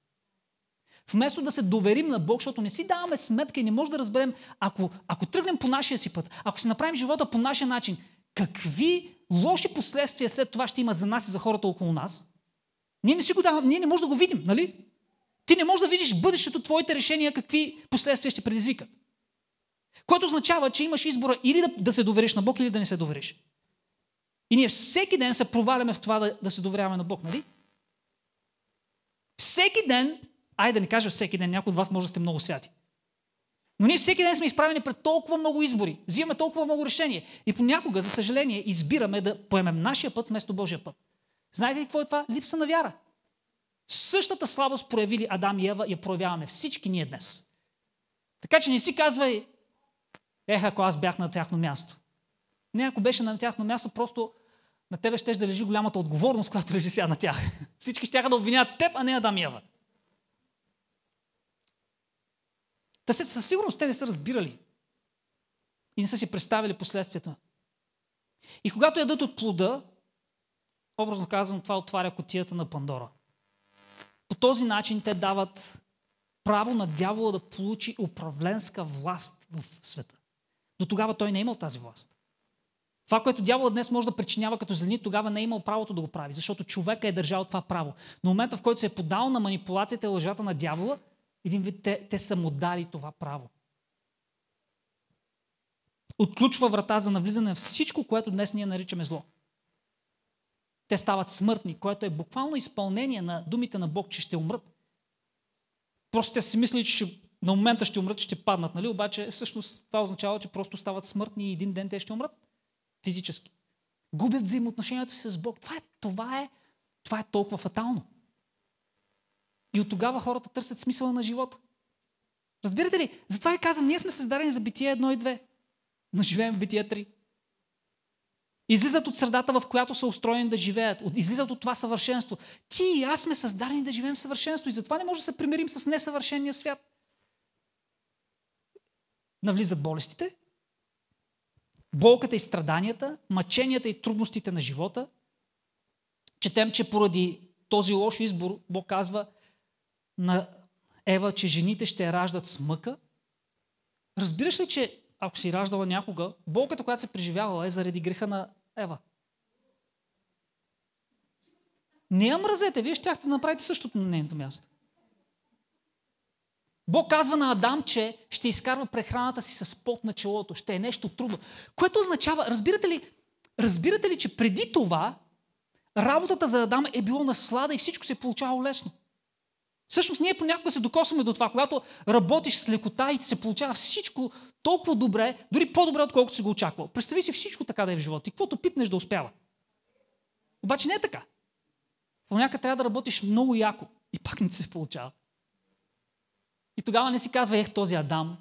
Вместо да се доверим на Бог, защото не си даваме сметка и не може да разберем, ако, ако тръгнем по нашия си път, ако си направим живота по нашия начин, какви лоши последствия след това ще има за нас и за хората около нас, ние не, си го даваме, ние не можем да го видим, нали? Ти не можеш да видиш бъдещето, твоите решения, какви последствия ще предизвикат. Което означава, че имаш избора или да, да се довериш на Бог, или да не се довериш. И ние всеки ден се проваляме в това да, да се доверяваме на Бог, нали? Всеки ден, айде да не кажа всеки ден, някой от вас може да сте много святи. Но ние всеки ден сме изправени пред толкова много избори, взимаме толкова много решения и понякога, за съжаление, избираме да поемем нашия път вместо Божия път. Знаете ли какво е това? Липса на вяра. Същата слабост проявили Адам и Ева, я проявяваме всички ние днес. Така че не си казвай, ех, ако аз бях на тяхно място. Не, ако беше на тяхно място, просто на тебе ще да лежи голямата отговорност, която лежи сега на тях. Всички ще да обвиняват теб, а не Адам и Ева. Та се, със сигурност те не са разбирали и не са си представили последствията. И когато ядат от плода, образно казвам, това отваря котията на Пандора – по този начин те дават право на дявола да получи управленска власт в света. До тогава той не е имал тази власт. Това, което дявол днес може да причинява като злини, тогава не е имал правото да го прави, защото човека е държал това право. Но момента, в който се е подал на манипулацията и лъжата на дявола, един вид те, те са му дали това право. Отключва врата за навлизане на всичко, което днес ние наричаме зло. Те стават смъртни, което е буквално изпълнение на думите на Бог, че ще умрат. Просто те си мислили, че ще, на момента ще умрат, ще паднат, нали? Обаче всъщност това означава, че просто стават смъртни и един ден те ще умрат. Физически. Губят взаимоотношението си с Бог. Това е, това е, това е толкова фатално. И от тогава хората търсят смисъла на живота. Разбирате ли? Затова ви казвам, ние сме създадени за битие 1 и 2. Но живеем в битие 3. Излизат от средата, в която са устроени да живеят. Излизат от това съвършенство. Ти и аз сме създадени да живеем съвършенство и затова не може да се примирим с несъвършения свят. Навлизат болестите, болката и страданията, мъченията и трудностите на живота. Четем, че поради този лош избор Бог казва на Ева, че жените ще раждат с мъка. Разбираш ли, че ако си раждала някога, болката, която се преживявала е заради греха на Ева. Не я мразете, вие щяхте да направите същото на нейното място. Бог казва на Адам, че ще изкарва прехраната си с пот на челото. Ще е нещо трудно. Което означава, разбирате ли, разбирате ли, че преди това работата за Адам е било наслада и всичко се е получавало лесно. Всъщност ние понякога се докосваме до това. Когато работиш с лекота и ти се получава всичко толкова добре, дори по-добре, отколкото си го очаквал. Представи си всичко така да е в живота и каквото пипнеш да успява. Обаче не е така. Понякога трябва да работиш много яко и пак не ти се получава. И тогава не си казва, ех, този Адам,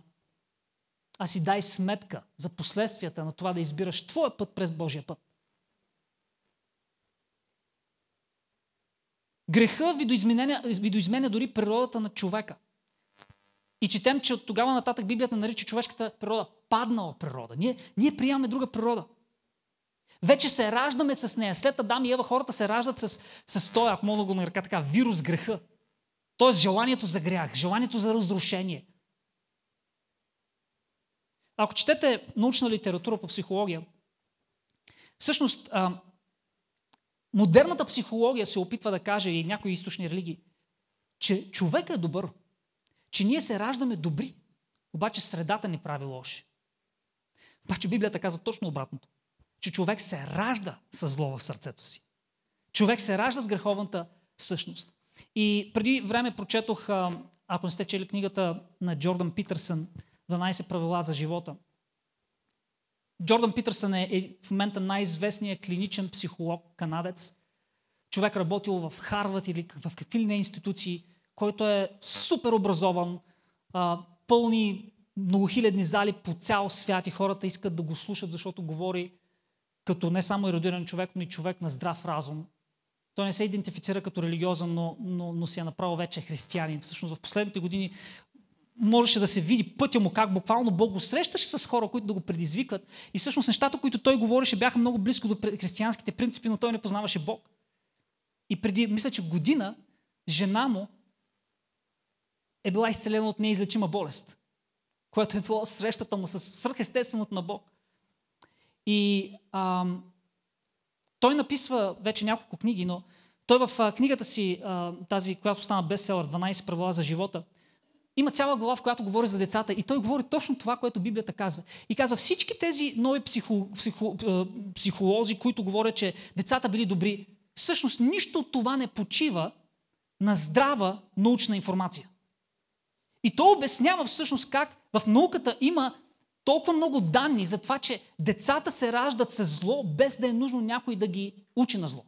а си дай сметка за последствията на това да избираш твоя път през Божия път. Греха видоизменя, видоизменя дори природата на човека. И четем, че от тогава нататък Библията нарича човешката природа паднала природа. Ние, ние приемаме друга природа. Вече се раждаме с нея. След Адам и Ева хората се раждат с, с този, ако мога да го нарека така, вирус греха. Тоест желанието за грях, желанието за разрушение. Ако четете научна литература по психология, всъщност Модерната психология се опитва да каже и някои източни религии, че човек е добър, че ние се раждаме добри, обаче средата ни прави лоши. Обаче Библията казва точно обратното, че човек се ражда с зло в сърцето си. Човек се ражда с греховната същност. И преди време прочетох, ако не сте чели книгата на Джордан Питърсън, 12 правила за живота – Джордан Питърсън е, е, в момента най-известният клиничен психолог канадец. Човек работил в Харвард или в какви ли не институции, който е супер образован, пълни многохилядни зали по цял свят и хората искат да го слушат, защото говори като не само еродиран човек, но и човек на здрав разум. Той не се идентифицира като религиозен, но, но, но си е направил вече християнин. Всъщност в последните години можеше да се види пътя му, как буквално Бог го срещаше с хора, които да го предизвикат. И всъщност нещата, които той говореше, бяха много близко до християнските принципи, но той не познаваше Бог. И преди, мисля, че година, жена му е била изцелена от неизлечима болест, която е била срещата му с свръхестественото на Бог. И ам, той написва вече няколко книги, но той в а, книгата си, а, тази, която стана бестселър, 12 правила за живота, има цяла глава, в която говори за децата и той говори точно това, което Библията казва. И казва всички тези нови психо, психо, е, психолози, които говорят, че децата били добри, всъщност нищо от това не почива на здрава научна информация. И то обяснява всъщност как в науката има толкова много данни за това, че децата се раждат с зло, без да е нужно някой да ги учи на зло.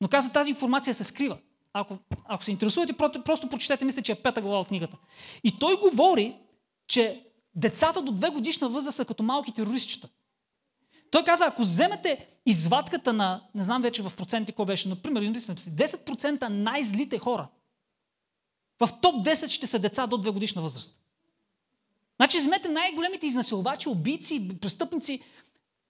Но каза, тази информация се скрива. Ако, ако се интересувате, просто, просто прочетете, мисля, че е пета глава от книгата. И той говори, че децата до две годишна възраст са като малки терористчета. Той каза, ако вземете извадката на, не знам вече в проценти какво беше, но примерно, 10% най-злите хора в топ 10 ще са деца до 2 годишна възраст. Значи, вземете най-големите изнасилвачи, убийци, престъпници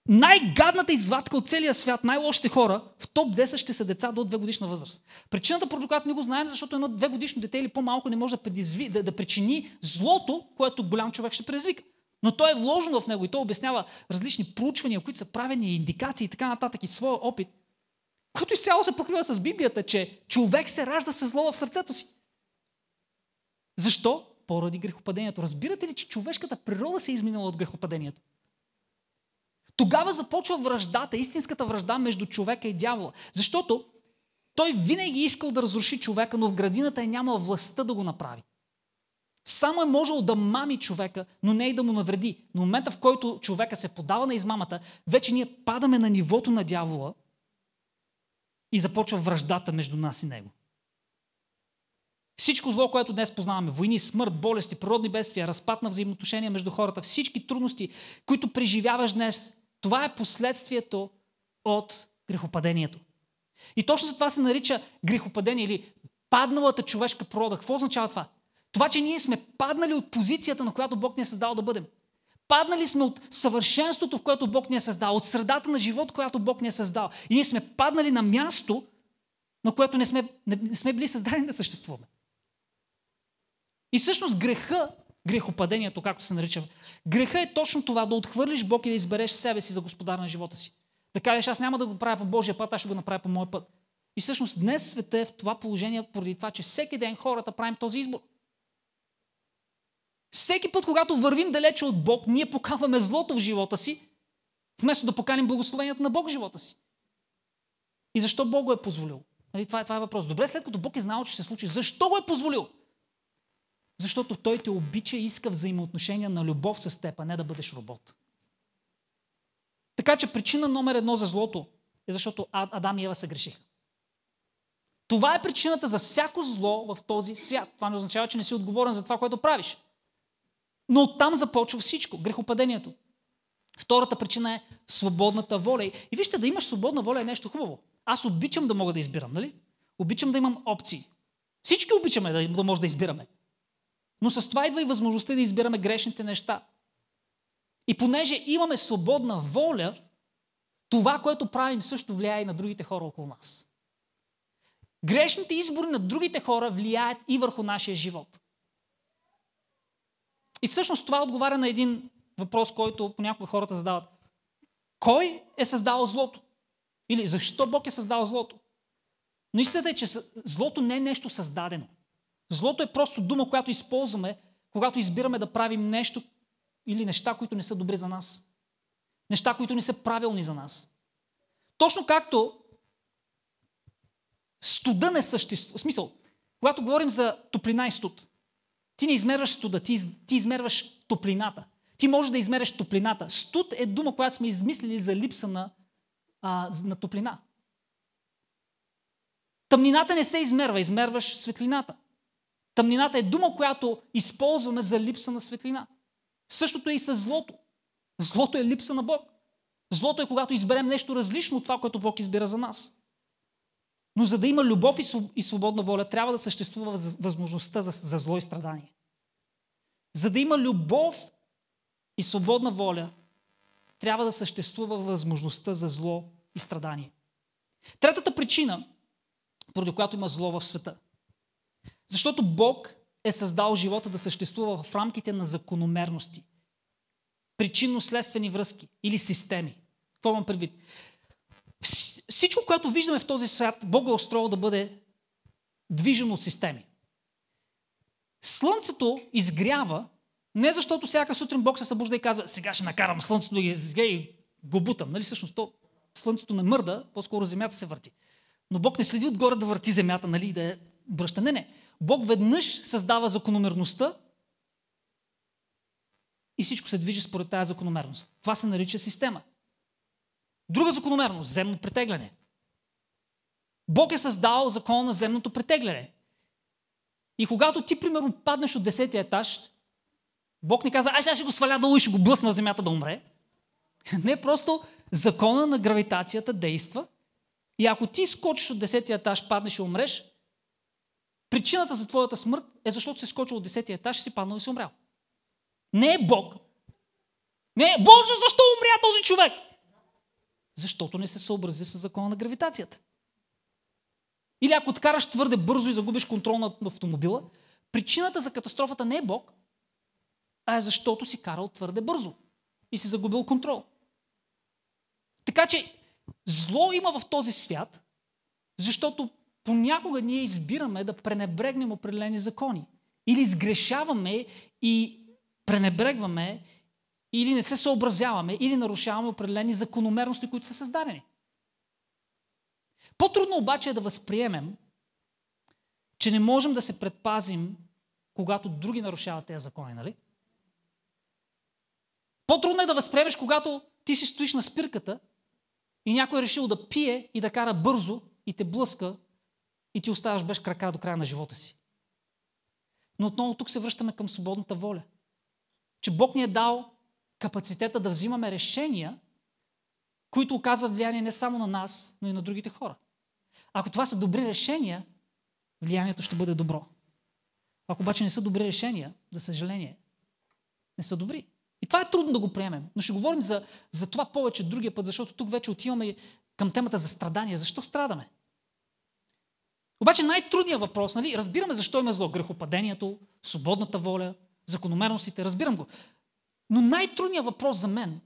най-гадната извадка от целия свят, най-лошите хора, в топ 10 ще са деца до 2 годишна възраст. Причината, поради която не го знаем, е, защото едно 2 годишно дете или по-малко не може да, предизви, да, да причини злото, което голям човек ще предизвика. Но то е вложено в него и то обяснява различни проучвания, които са правени, индикации и така нататък и своя опит, който изцяло се покрива с Библията, че човек се ражда с зло в сърцето си. Защо? Поради грехопадението. Разбирате ли, че човешката природа се е изминала от грехопадението? тогава започва връждата, истинската връжда между човека и дявола. Защото той винаги е искал да разруши човека, но в градината е нямал властта да го направи. Само е можел да мами човека, но не и да му навреди. Но в момента, в който човека се подава на измамата, вече ние падаме на нивото на дявола и започва връждата между нас и него. Всичко зло, което днес познаваме, войни, смърт, болести, природни бедствия, разпад на взаимоотношения между хората, всички трудности, които преживяваш днес, това е последствието от грехопадението. И точно за това се нарича грехопадение или падналата човешка природа. Какво означава това? Това, че ние сме паднали от позицията, на която Бог ни е създал да бъдем. Паднали сме от съвършенството, в което Бог ни е създал, от средата на живот, която Бог ни е създал. И ние сме паднали на място, на което не сме, не сме били създадени да съществуваме. И всъщност греха грехопадението, както се нарича. Греха е точно това, да отхвърлиш Бог и да избереш себе си за господар на живота си. Да кажеш, аз няма да го правя по Божия път, аз ще го направя по моя път. И всъщност днес света е в това положение, поради това, че всеки ден хората правим този избор. Всеки път, когато вървим далече от Бог, ние покаваме злото в живота си, вместо да поканим благословението на Бог в живота си. И защо Бог го е позволил? Нали, това, е, това е въпрос. Добре, след като Бог е знал, че се случи, защо го е позволил? Защото Той те обича и иска взаимоотношения на любов с теб, а не да бъдеш робот. Така че причина номер едно за злото е защото Адам и Ева се грешиха. Това е причината за всяко зло в този свят. Това не означава, че не си отговорен за това, което правиш. Но оттам започва всичко. Грехопадението. Втората причина е свободната воля. И вижте, да имаш свободна воля е нещо хубаво. Аз обичам да мога да избирам, нали? Обичам да имам опции. Всички обичаме да, да може да избираме. Но с това идва и възможността да избираме грешните неща. И понеже имаме свободна воля, това, което правим, също влияе и на другите хора около нас. Грешните избори на другите хора влияят и върху нашия живот. И всъщност това отговаря на един въпрос, който понякога хората задават. Кой е създал злото? Или защо Бог е създал злото? Но истината е, че злото не е нещо създадено. Злото е просто дума, която използваме, когато избираме да правим нещо или неща, които не са добри за нас. Неща, които не са правилни за нас. Точно както студа не съществува. В смисъл, когато говорим за топлина и студ, ти не измерваш студа, ти, ти измерваш топлината. Ти можеш да измериш топлината. Студ е дума, която сме измислили за липса на, а, на топлина. Тъмнината не се измерва, измерваш светлината. Тъмнината е дума, която използваме за липса на светлина. Същото е и с злото. Злото е липса на Бог. Злото е когато изберем нещо различно от това, което Бог избира за нас. Но за да има любов и свободна воля, трябва да съществува възможността за, зло и страдание. За да има любов и свободна воля, трябва да съществува възможността за зло и страдание. Третата причина, поради която има зло в света – защото Бог е създал живота да съществува в рамките на закономерности, причинно-следствени връзки или системи. Какво имам предвид? Всичко, което виждаме в този свят, Бог е устроил да бъде движено от системи. Слънцето изгрява не защото всяка сутрин Бог се събужда и казва, сега ще накарам слънцето да изгрява и го бутам. Нали? Всъщност то, слънцето не мърда, по-скоро земята се върти. Но Бог не следи отгоре да върти земята, нали, да я връща. Не, не. Бог веднъж създава закономерността и всичко се движи според тази закономерност. Това се нарича система. Друга закономерност – земно притегляне. Бог е създал закон на земното притегляне. И когато ти, примерно, паднеш от десетия етаж, Бог не каза, аз ще го сваля долу и ще го блъсна в земята да умре. Не, просто закона на гравитацията действа. И ако ти скочиш от десетия етаж, паднеш и умреш, Причината за твоята смърт е защото си скочил от десетия етаж и си паднал и си умрял. Не е Бог. Не е Боже, защо умря този човек? Защото не се съобрази с закона на гравитацията. Или ако откараш твърде бързо и загубиш контрол над автомобила, причината за катастрофата не е Бог, а е защото си карал твърде бързо и си загубил контрол. Така че зло има в този свят, защото понякога ние избираме да пренебрегнем определени закони. Или сгрешаваме и пренебрегваме, или не се съобразяваме, или нарушаваме определени закономерности, които са създадени. По-трудно обаче е да възприемем, че не можем да се предпазим, когато други нарушават тези закони, нали? По-трудно е да възприемеш, когато ти си стоиш на спирката и някой е решил да пие и да кара бързо и те блъска и ти оставаш без крака до края на живота си. Но отново тук се връщаме към свободната воля. Че Бог ни е дал капацитета да взимаме решения, които оказват влияние не само на нас, но и на другите хора. Ако това са добри решения, влиянието ще бъде добро. Ако обаче не са добри решения, за съжаление, не са добри. И това е трудно да го приемем. Но ще говорим за, за това повече другия път, защото тук вече отиваме към темата за страдания. Защо страдаме? Обаче най-трудният въпрос, нали, разбираме защо има зло. Грехопадението, свободната воля, закономерностите, разбирам го. Но най-трудният въпрос за мен,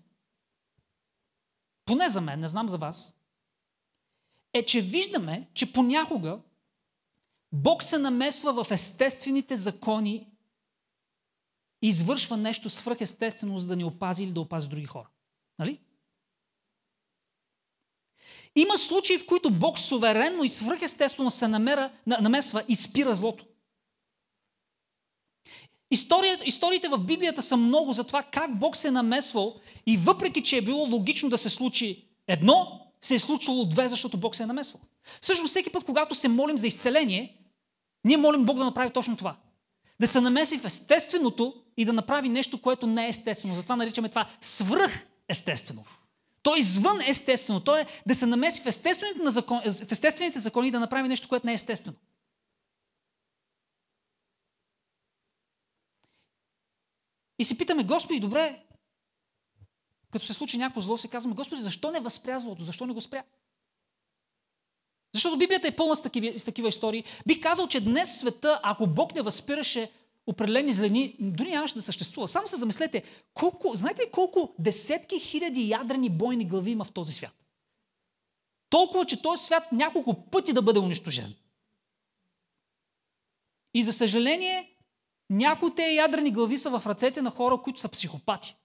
поне за мен, не знам за вас, е, че виждаме, че понякога Бог се намесва в естествените закони и извършва нещо свръхестествено, за да ни опази или да опази други хора. Нали? Има случаи, в които Бог суверенно и свръхестествено се намера, намесва и спира злото. История, историите в Библията са много за това как Бог се е намесвал и въпреки, че е било логично да се случи едно, се е случило две, защото Бог се е намесвал. Всъщност всеки път, когато се молим за изцеление, ние молим Бог да направи точно това. Да се намеси в естественото и да направи нещо, което не е естествено. Затова наричаме това свръхестествено. Той е извън естествено. Той е да се намеси в естествените, на закон, в естествените закони и да направи нещо, което не е естествено. И си питаме, Господи, добре, като се случи някакво зло, се казваме, Господи, защо не е възпря злото? Защо не го спря? Защото Библията е пълна с такива, с такива истории. Бих казал, че днес света, ако Бог не възпираше определени злени дори нямаше да съществува. Само се замислете, колко, знаете ли колко десетки хиляди ядрени бойни глави има в този свят? Толкова, че този свят няколко пъти да бъде унищожен. И за съжаление, някои от тези ядрени глави са в ръцете на хора, които са психопати.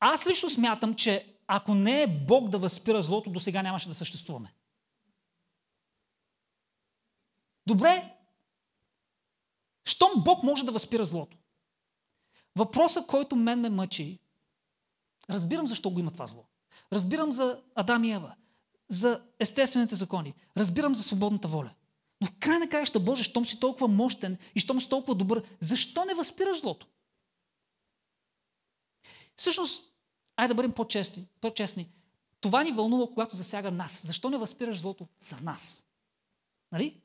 Аз лично смятам, че ако не е Бог да възпира злото, до сега нямаше да съществуваме. Добре, щом Бог може да възпира злото? Въпросът, който мен ме мъчи, разбирам защо го има това зло. Разбирам за Адам и Ева, за естествените закони, разбирам за свободната воля. Но в край на краища, Боже, щом си толкова мощен и щом си толкова добър, защо не възпираш злото? Всъщност, айде да бъдем по-честни, по-честни. Това ни вълнува, когато засяга нас. Защо не възпираш злото за нас? Нали?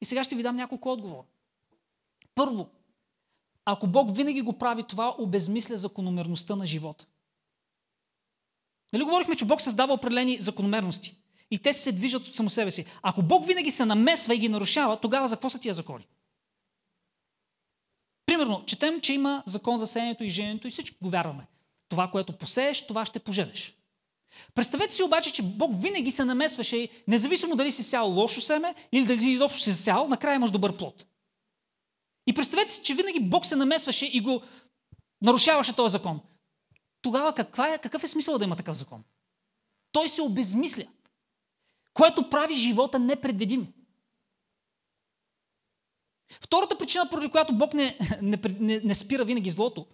И сега ще ви дам няколко отговора. Първо, ако Бог винаги го прави това, обезмисля закономерността на живота. Нали говорихме, че Бог създава определени закономерности и те се движат от само себе си. Ако Бог винаги се намесва и ги нарушава, тогава за какво са тия закони? Примерно, четем, че има закон за сеянето и женето и всички го вярваме. Това, което посееш, това ще пожелеш. Представете си обаче, че Бог винаги се намесваше, независимо дали си сял лошо семе или дали си изобщо си сял, накрая имаш добър плод. И представете си, че винаги Бог се намесваше и го нарушаваше този закон. Тогава каква е, какъв е смисъл да има такъв закон? Той се обезмисля, което прави живота непредвидим. Втората причина, поради която Бог не, не, не, не спира винаги злото,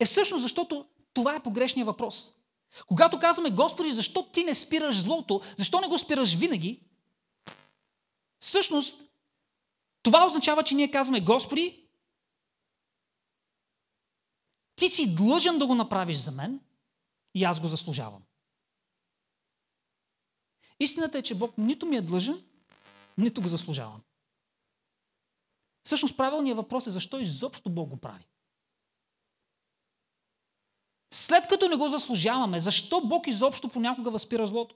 е всъщност защото това е погрешният въпрос. Когато казваме, Господи, защо ти не спираш злото, защо не го спираш винаги, всъщност това означава, че ние казваме, Господи, ти си длъжен да го направиш за мен и аз го заслужавам. Истината е, че Бог нито ми е длъжен, нито го заслужавам. Всъщност правилният въпрос е защо изобщо Бог го прави. След като не го заслужаваме, защо Бог изобщо понякога възпира злото?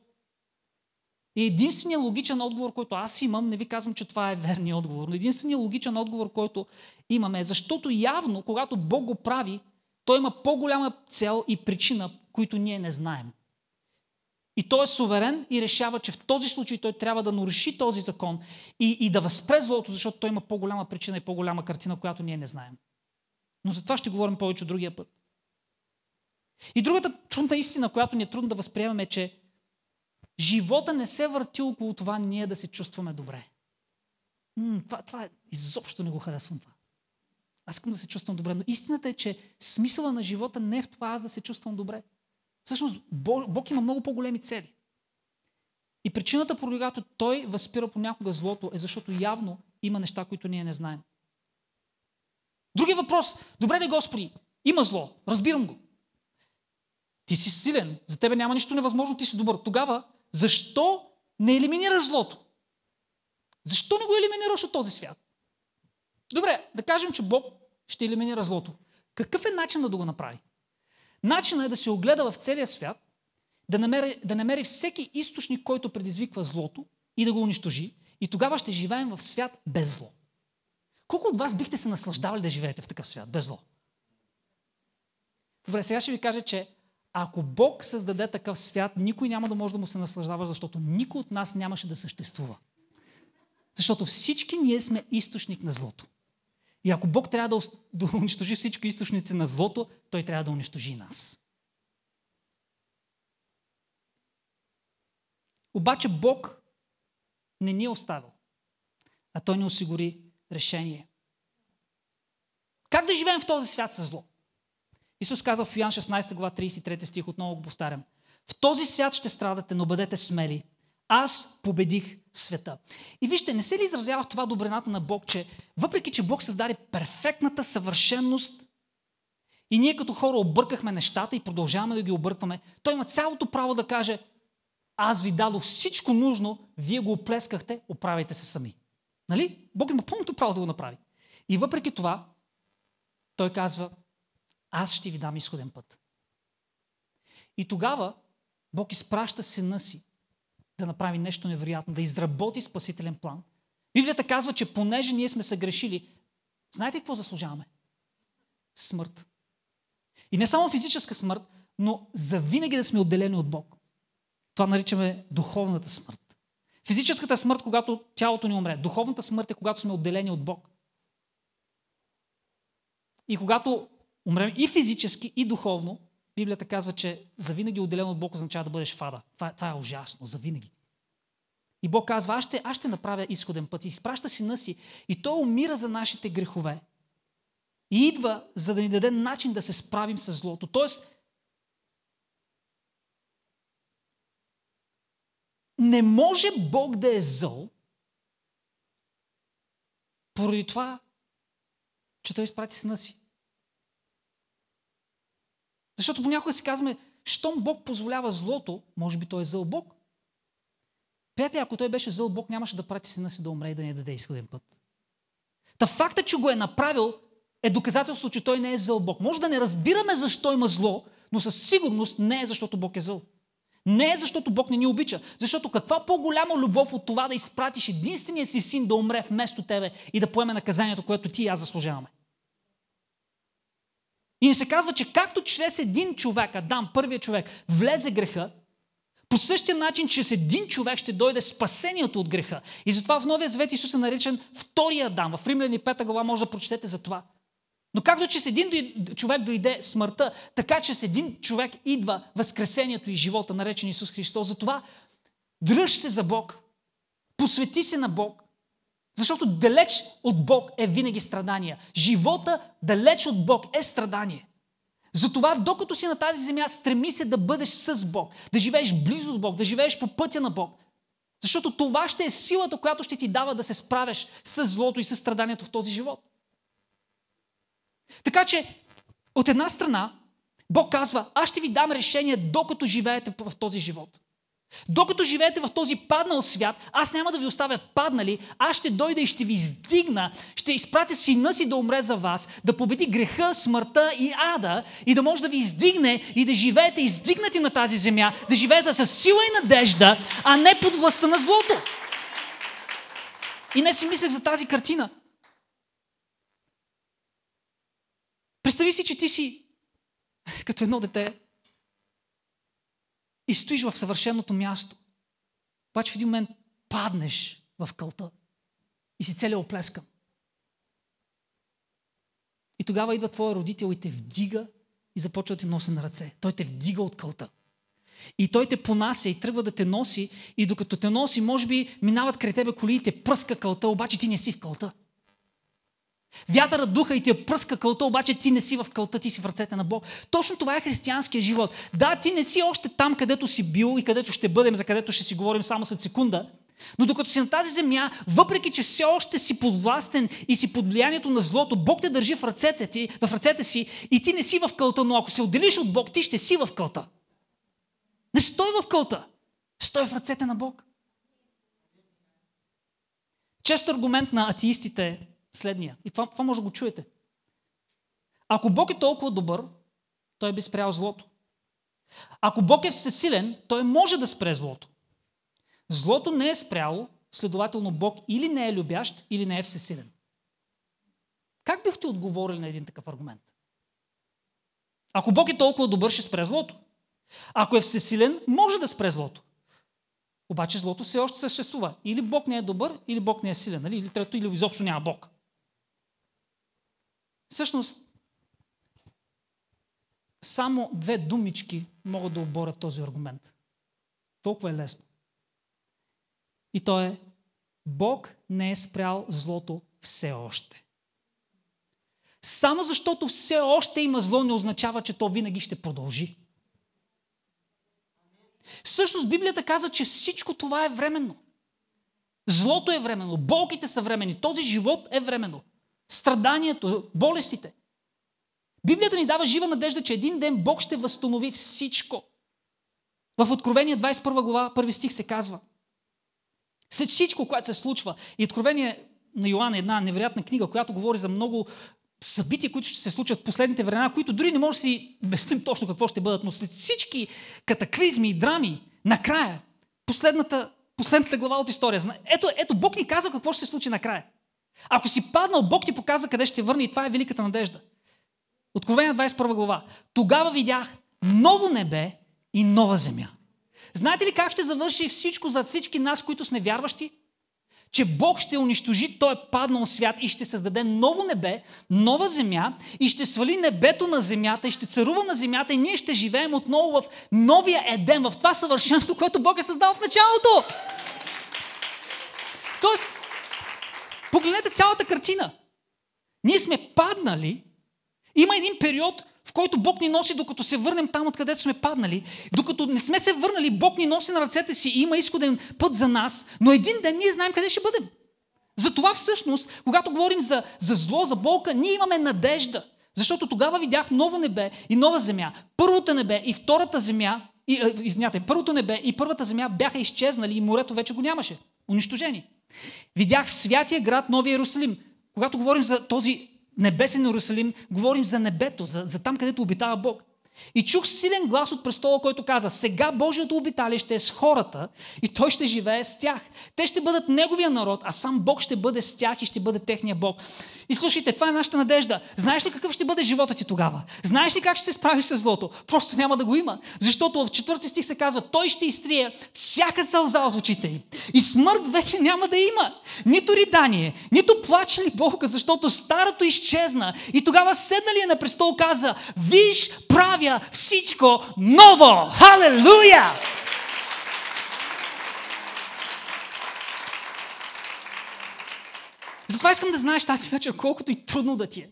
И единственият логичен отговор, който аз имам, не ви казвам, че това е верният отговор, но единственият логичен отговор, който имаме е, защото явно, когато Бог го прави, той има по-голяма цел и причина, които ние не знаем. И той е суверен и решава, че в този случай той трябва да наруши този закон и, и да възпре злото, защото той има по-голяма причина и по-голяма картина, която ние не знаем. Но за това ще говорим повече другия път. И другата трудна истина, която ни е трудно да възприемем е, че Живота не се върти около това ние да се чувстваме добре. М, това, това Изобщо не го харесвам това. Аз искам да се чувствам добре. Но истината е, че смисъла на живота не е в това аз да се чувствам добре. Всъщност, Бог има много по-големи цели. И причината, поради която Той възпира понякога злото, е защото явно има неща, които ние не знаем. Други въпрос. Добре ли, Господи, има зло. Разбирам го. Ти си силен. За тебе няма нищо невъзможно. Ти си добър. Тогава защо не елиминираш злото? Защо не го елиминираш от този свят? Добре, да кажем, че Бог ще елиминира злото. Какъв е начинът да го направи? Начинът е да се огледа в целия свят, да намери, да намери всеки източник, който предизвиква злото и да го унищожи. И тогава ще живеем в свят без зло. Колко от вас бихте се наслаждавали да живеете в такъв свят без зло? Добре, сега ще ви кажа, че ако Бог създаде такъв свят, никой няма да може да му се наслаждава, защото никой от нас нямаше да съществува. Защото всички ние сме източник на злото. И ако Бог трябва да, унищожи всички източници на злото, той трябва да унищожи нас. Обаче Бог не ни е оставил, а Той ни осигури решение. Как да живеем в този свят с зло? Исус казва в Йоан 16 глава 33 стих, отново го повтарям. В този свят ще страдате, но бъдете смели. Аз победих света. И вижте, не се ли изразява в това добрината на Бог, че въпреки, че Бог създаде перфектната съвършенност и ние като хора объркахме нещата и продължаваме да ги объркваме, Той има цялото право да каже аз ви дадох всичко нужно, вие го оплескахте, оправяйте се сами. Нали? Бог има пълното право да го направи. И въпреки това, Той казва аз ще ви дам изходен път. И тогава Бог изпраща сина си да направи нещо невероятно, да изработи спасителен план. Библията казва, че понеже ние сме съгрешили, знаете какво заслужаваме? Смърт. И не само физическа смърт, но завинаги да сме отделени от Бог. Това наричаме духовната смърт. Физическата смърт, когато тялото ни умре. Духовната смърт е, когато сме отделени от Бог. И когато умрем и физически, и духовно, Библията казва, че завинаги отделено от Бог означава да бъдеш фада. Това, е, това е ужасно, завинаги. И Бог казва, аз ще, аз ще направя изходен път. И изпраща сина си и той умира за нашите грехове. И идва, за да ни даде начин да се справим с злото. Тоест, не може Бог да е зъл, поради това, че той изпрати сина си. Защото понякога си казваме, щом Бог позволява злото, може би той е зъл Бог. Приятели, ако той беше зъл Бог, нямаше да прати сина си да умре и да не даде изходен път. Та факта, че го е направил, е доказателство, че той не е зъл Бог. Може да не разбираме защо има зло, но със сигурност не е защото Бог е зъл. Не е защото Бог не ни обича. Защото каква по-голяма любов от това да изпратиш единствения си син да умре вместо тебе и да поеме наказанието, което ти и аз заслужаваме. И ни се казва, че както чрез един човек, Адам, първият човек, влезе греха, по същия начин, чрез един човек ще дойде спасението от греха. И затова в Новия Завет Исус е наречен втория Адам. В Римляни 5 глава може да прочетете за това. Но както чрез един човек дойде смъртта, така чрез един човек идва възкресението и живота, наречен Исус Христос. Затова дръж се за Бог, посвети се на Бог, защото далеч от Бог е винаги страдание. Живота далеч от Бог е страдание. Затова, докато си на тази земя, стреми се да бъдеш с Бог, да живееш близо до Бог, да живееш по пътя на Бог. Защото това ще е силата, която ще ти дава да се справяш с злото и с страданието в този живот. Така че, от една страна, Бог казва, аз ще ви дам решение, докато живеете в този живот. Докато живеете в този паднал свят, аз няма да ви оставя паднали, аз ще дойда и ще ви издигна, ще изпратя сина си да умре за вас, да победи греха, смъртта и ада и да може да ви издигне и да живеете издигнати на тази земя, да живеете с сила и надежда, а не под властта на злото. И не си мислех за тази картина. Представи си, че ти си като едно дете, и стоиш в съвършеното място. Обаче в един момент паднеш в кълта и си целия оплескан. И тогава идва твоя родител и те вдига и започва да те носи на ръце. Той те вдига от кълта. И той те понася и тръгва да те носи и докато те носи, може би минават край тебе коли и те пръска кълта, обаче ти не си в кълта. Вятъра духа и ти я пръска кълта, обаче ти не си в кълта, ти си в ръцете на Бог. Точно това е християнския живот. Да, ти не си още там, където си бил и където ще бъдем, за където ще си говорим само след секунда, но докато си на тази земя, въпреки че все още си подвластен и си под влиянието на злото, Бог те държи в ръцете, ти, в ръцете си и ти не си в кълта, но ако се отделиш от Бог, ти ще си в кълта. Не стой в кълта, стой в ръцете на Бог. Често аргумент на атеистите е, следния. И това, това може да го чуете. Ако Бог е толкова добър, той би спрял злото. Ако Бог е всесилен, той може да спре злото. Злото не е спряло, следователно Бог или не е любящ, или не е всесилен. Как бихте отговорили на един такъв аргумент? Ако Бог е толкова добър, ще спре злото. Ако е всесилен, може да спре злото. Обаче злото все още съществува. Или Бог не е добър, или Бог не е силен. Нали? Или трето, или изобщо няма Бог. Всъщност, само две думички могат да оборят този аргумент. Толкова е лесно. И то е Бог не е спрял злото все още. Само защото все още има зло, не означава, че то винаги ще продължи. Всъщност Библията казва, че всичко това е временно. Злото е временно, болките са времени, този живот е временно страданието, болестите. Библията ни дава жива надежда, че един ден Бог ще възстанови всичко. В Откровение 21 глава, 1 стих се казва. След всичко, което се случва, и Откровение на Йоанна е една невероятна книга, която говори за много събития, които ще се случат в последните времена, които дори не може да си обясним точно какво ще бъдат, но след всички катаклизми и драми, накрая, последната, последната глава от история, ето, ето Бог ни казва какво ще се случи накрая – ако си паднал, Бог ти показва къде ще те върне и това е великата надежда. Откровение 21 глава. Тогава видях ново небе и нова земя. Знаете ли как ще завърши всичко за всички нас, които сме вярващи? че Бог ще унищожи Той е паднал свят и ще създаде ново небе, нова земя и ще свали небето на земята и ще царува на земята и ние ще живеем отново в новия Едем, в това съвършенство, което Бог е създал в началото. Тоест, Погледнете цялата картина. Ние сме паднали. Има един период, в който Бог ни носи, докато се върнем там, откъдето сме паднали. Докато не сме се върнали, Бог ни носи на ръцете си и има изходен път за нас, но един ден ние знаем къде ще бъдем. Затова всъщност, когато говорим за, за зло, за болка, ние имаме надежда. Защото тогава видях ново небе и нова земя. Първото небе и втората земя, е, извинявайте, първото небе и първата земя бяха изчезнали и морето вече го нямаше. Унищожени. Видях святия град, Новия Иерусалим. Когато говорим за този небесен Иерусалим, говорим за небето, за, за там, където обитава Бог. И чух силен глас от престола, който каза, сега Божието обиталище е с хората и той ще живее с тях. Те ще бъдат неговия народ, а сам Бог ще бъде с тях и ще бъде техния Бог. И слушайте, това е нашата надежда. Знаеш ли какъв ще бъде живота ти тогава? Знаеш ли как ще се справиш с злото? Просто няма да го има. Защото в четвърти стих се казва, той ще изтрие всяка сълза от очите им. И смърт вече няма да има. Нито ридание, нито плаче ли Бога, защото старото изчезна. И тогава седнали на престол каза, виж, правя правя всичко ново. Халелуя! Затова искам да знаеш тази вечер, колкото и трудно да ти е,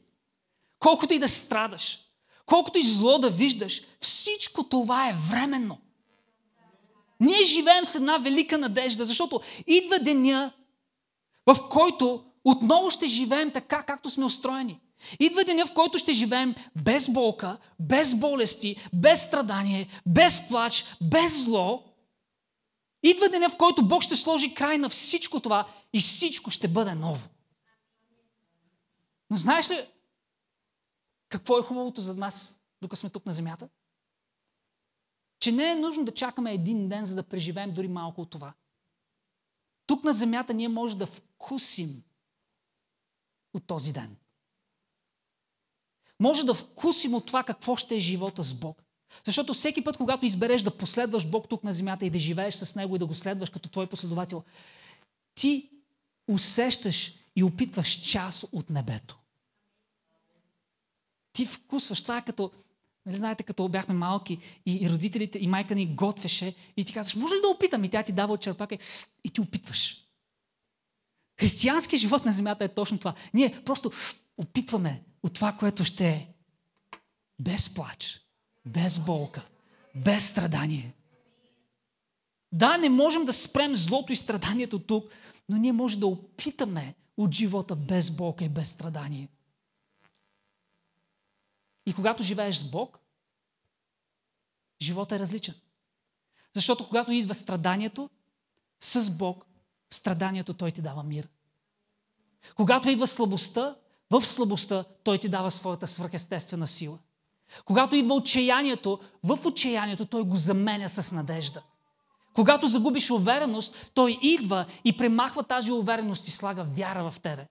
колкото и да страдаш, колкото и зло да виждаш, всичко това е временно. Ние живеем с една велика надежда, защото идва деня, в който отново ще живеем така, както сме устроени. Идва деня, в който ще живеем без болка, без болести, без страдание, без плач, без зло. Идва деня, в който Бог ще сложи край на всичко това и всичко ще бъде ново. Но знаеш ли какво е хубавото за нас, докато сме тук на земята? Че не е нужно да чакаме един ден, за да преживеем дори малко от това. Тук на земята ние може да вкусим от този ден – може да вкусим от това какво ще е живота с Бог. Защото всеки път, когато избереш да последваш Бог тук на земята и да живееш с Него и да го следваш като твой последовател, ти усещаш и опитваш част от небето. Ти вкусваш това като, нали знаете, като бяхме малки и родителите и майка ни готвеше и ти казваш, може ли да опитам? И тя ти дава от черпака и ти опитваш. Християнският живот на земята е точно това. Ние просто опитваме от това, което ще е. Без плач, без болка, без страдание. Да, не можем да спрем злото и страданието тук, но ние може да опитаме от живота без болка и без страдание. И когато живееш с Бог, живота е различен. Защото когато идва страданието, с Бог, страданието Той ти дава мир. Когато идва слабостта, в слабостта Той ти дава своята свръхестествена сила. Когато идва отчаянието, в отчаянието Той го заменя с надежда. Когато загубиш увереност, Той идва и премахва тази увереност и слага вяра в тебе.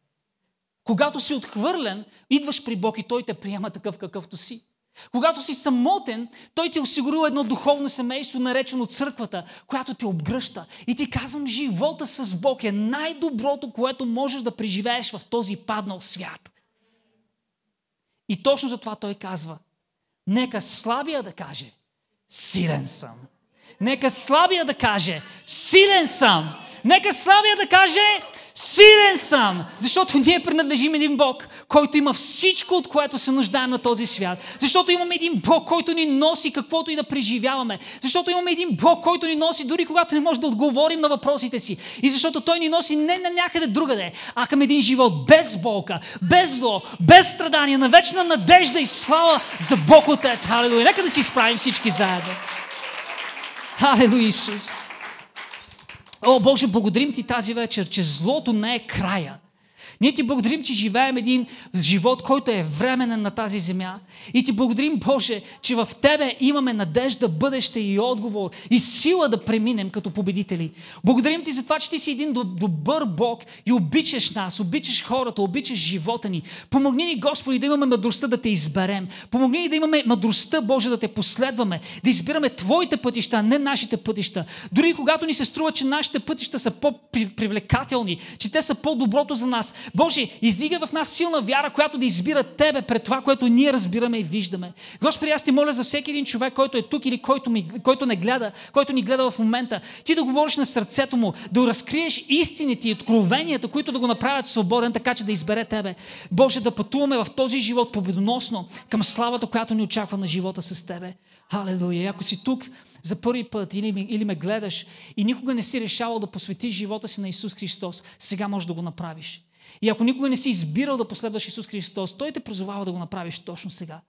Когато си отхвърлен, идваш при Бог и Той те приема такъв какъвто си. Когато си самотен, той ти е осигурил едно духовно семейство, наречено църквата, която те обгръща. И ти казвам, живота с Бог е най-доброто, което можеш да преживееш в този паднал свят. И точно за това той казва, нека слабия да каже, силен съм. Нека слабия да каже, силен съм. Нека слабия да каже, Силен съм, защото ние принадлежим един Бог, който има всичко, от което се нуждаем на този свят. Защото имаме един Бог, който ни носи каквото и да преживяваме. Защото имаме един Бог, който ни носи дори когато не може да отговорим на въпросите си. И защото Той ни носи не на някъде другаде, а към един живот без болка, без зло, без страдания, на вечна надежда и слава за Бог Отец. Халелуя! Нека да си изправим всички заедно. Халелуя Исус! О, Боже, благодарим Ти тази вечер, че злото не е края. Ние ти благодарим, че живеем един живот, който е временен на тази земя. И ти благодарим, Боже, че в Тебе имаме надежда, бъдеще и отговор и сила да преминем като победители. Благодарим ти за това, че ти си един добър Бог и обичаш нас, обичаш хората, обичаш живота ни. Помогни ни, Господи, да имаме мъдростта да Те изберем. Помогни ни да имаме мъдростта, Боже, да Те последваме, да избираме Твоите пътища, а не нашите пътища. Дори когато ни се струва, че нашите пътища са по-привлекателни, че те са по-доброто за нас, Боже, издигай в нас силна вяра, която да избира Тебе пред това, което ние разбираме и виждаме. Господи, аз ти моля за всеки един човек, който е тук или който, ми, който не гледа, който ни гледа в момента, ти да говориш на сърцето му, да разкриеш истините и откровенията, които да го направят свободен, така че да избере Тебе. Боже, да пътуваме в този живот победоносно към славата, която ни очаква на живота с Тебе. Халелуя! Ако си тук за първи път или, ме, или ме гледаш и никога не си решавал да посветиш живота си на Исус Христос, сега можеш да го направиш. И ако никога не си избирал да последваш Исус Христос, Той те призовава да го направиш точно сега.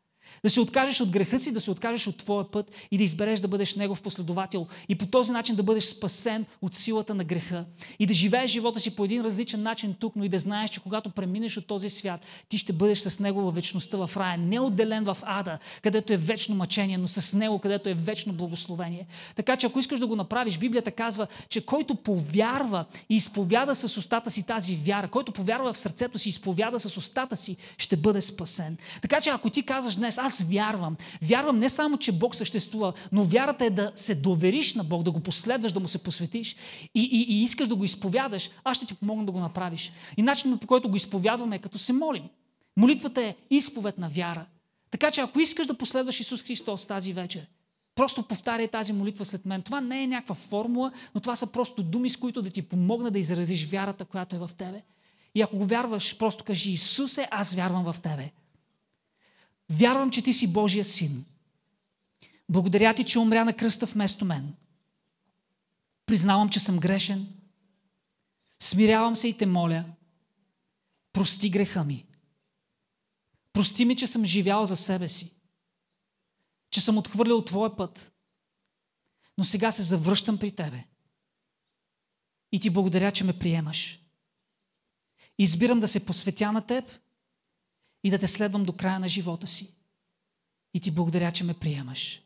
Да се откажеш от греха си, да се откажеш от твоя път и да избереш да бъдеш Негов последовател. И по този начин да бъдеш спасен от силата на греха. И да живееш живота си по един различен начин тук, но и да знаеш, че когато преминеш от този свят, ти ще бъдеш с Него във вечността в рая. Не отделен в ада, където е вечно мъчение, но с Него, където е вечно благословение. Така че ако искаш да го направиш, Библията казва, че който повярва и изповяда с устата си тази вяра, който повярва в сърцето си, изповяда с устата си, ще бъде спасен. Така че ако ти казваш днес, аз вярвам. Вярвам не само, че Бог съществува, но вярата е да се довериш на Бог, да го последваш, да му се посветиш и, и, и искаш да го изповядаш, аз ще ти помогна да го направиш. И начинът по който го изповядваме е като се молим. Молитвата е изповед на вяра. Така че ако искаш да последваш Исус Христос тази вечер, Просто повтаряй тази молитва след мен. Това не е някаква формула, но това са просто думи, с които да ти помогна да изразиш вярата, която е в тебе. И ако го вярваш, просто кажи Исусе, аз вярвам в тебе. Вярвам, че ти си Божия син. Благодаря ти, че умря на кръста вместо мен. Признавам, че съм грешен. Смирявам се и те моля. Прости греха ми. Прости ми, че съм живял за себе си. Че съм отхвърлял Твой път. Но сега се завръщам при Тебе. И ти благодаря, че ме приемаш. Избирам да се посветя на Теб – и да те следвам до края на живота си. И ти благодаря, че ме приемаш.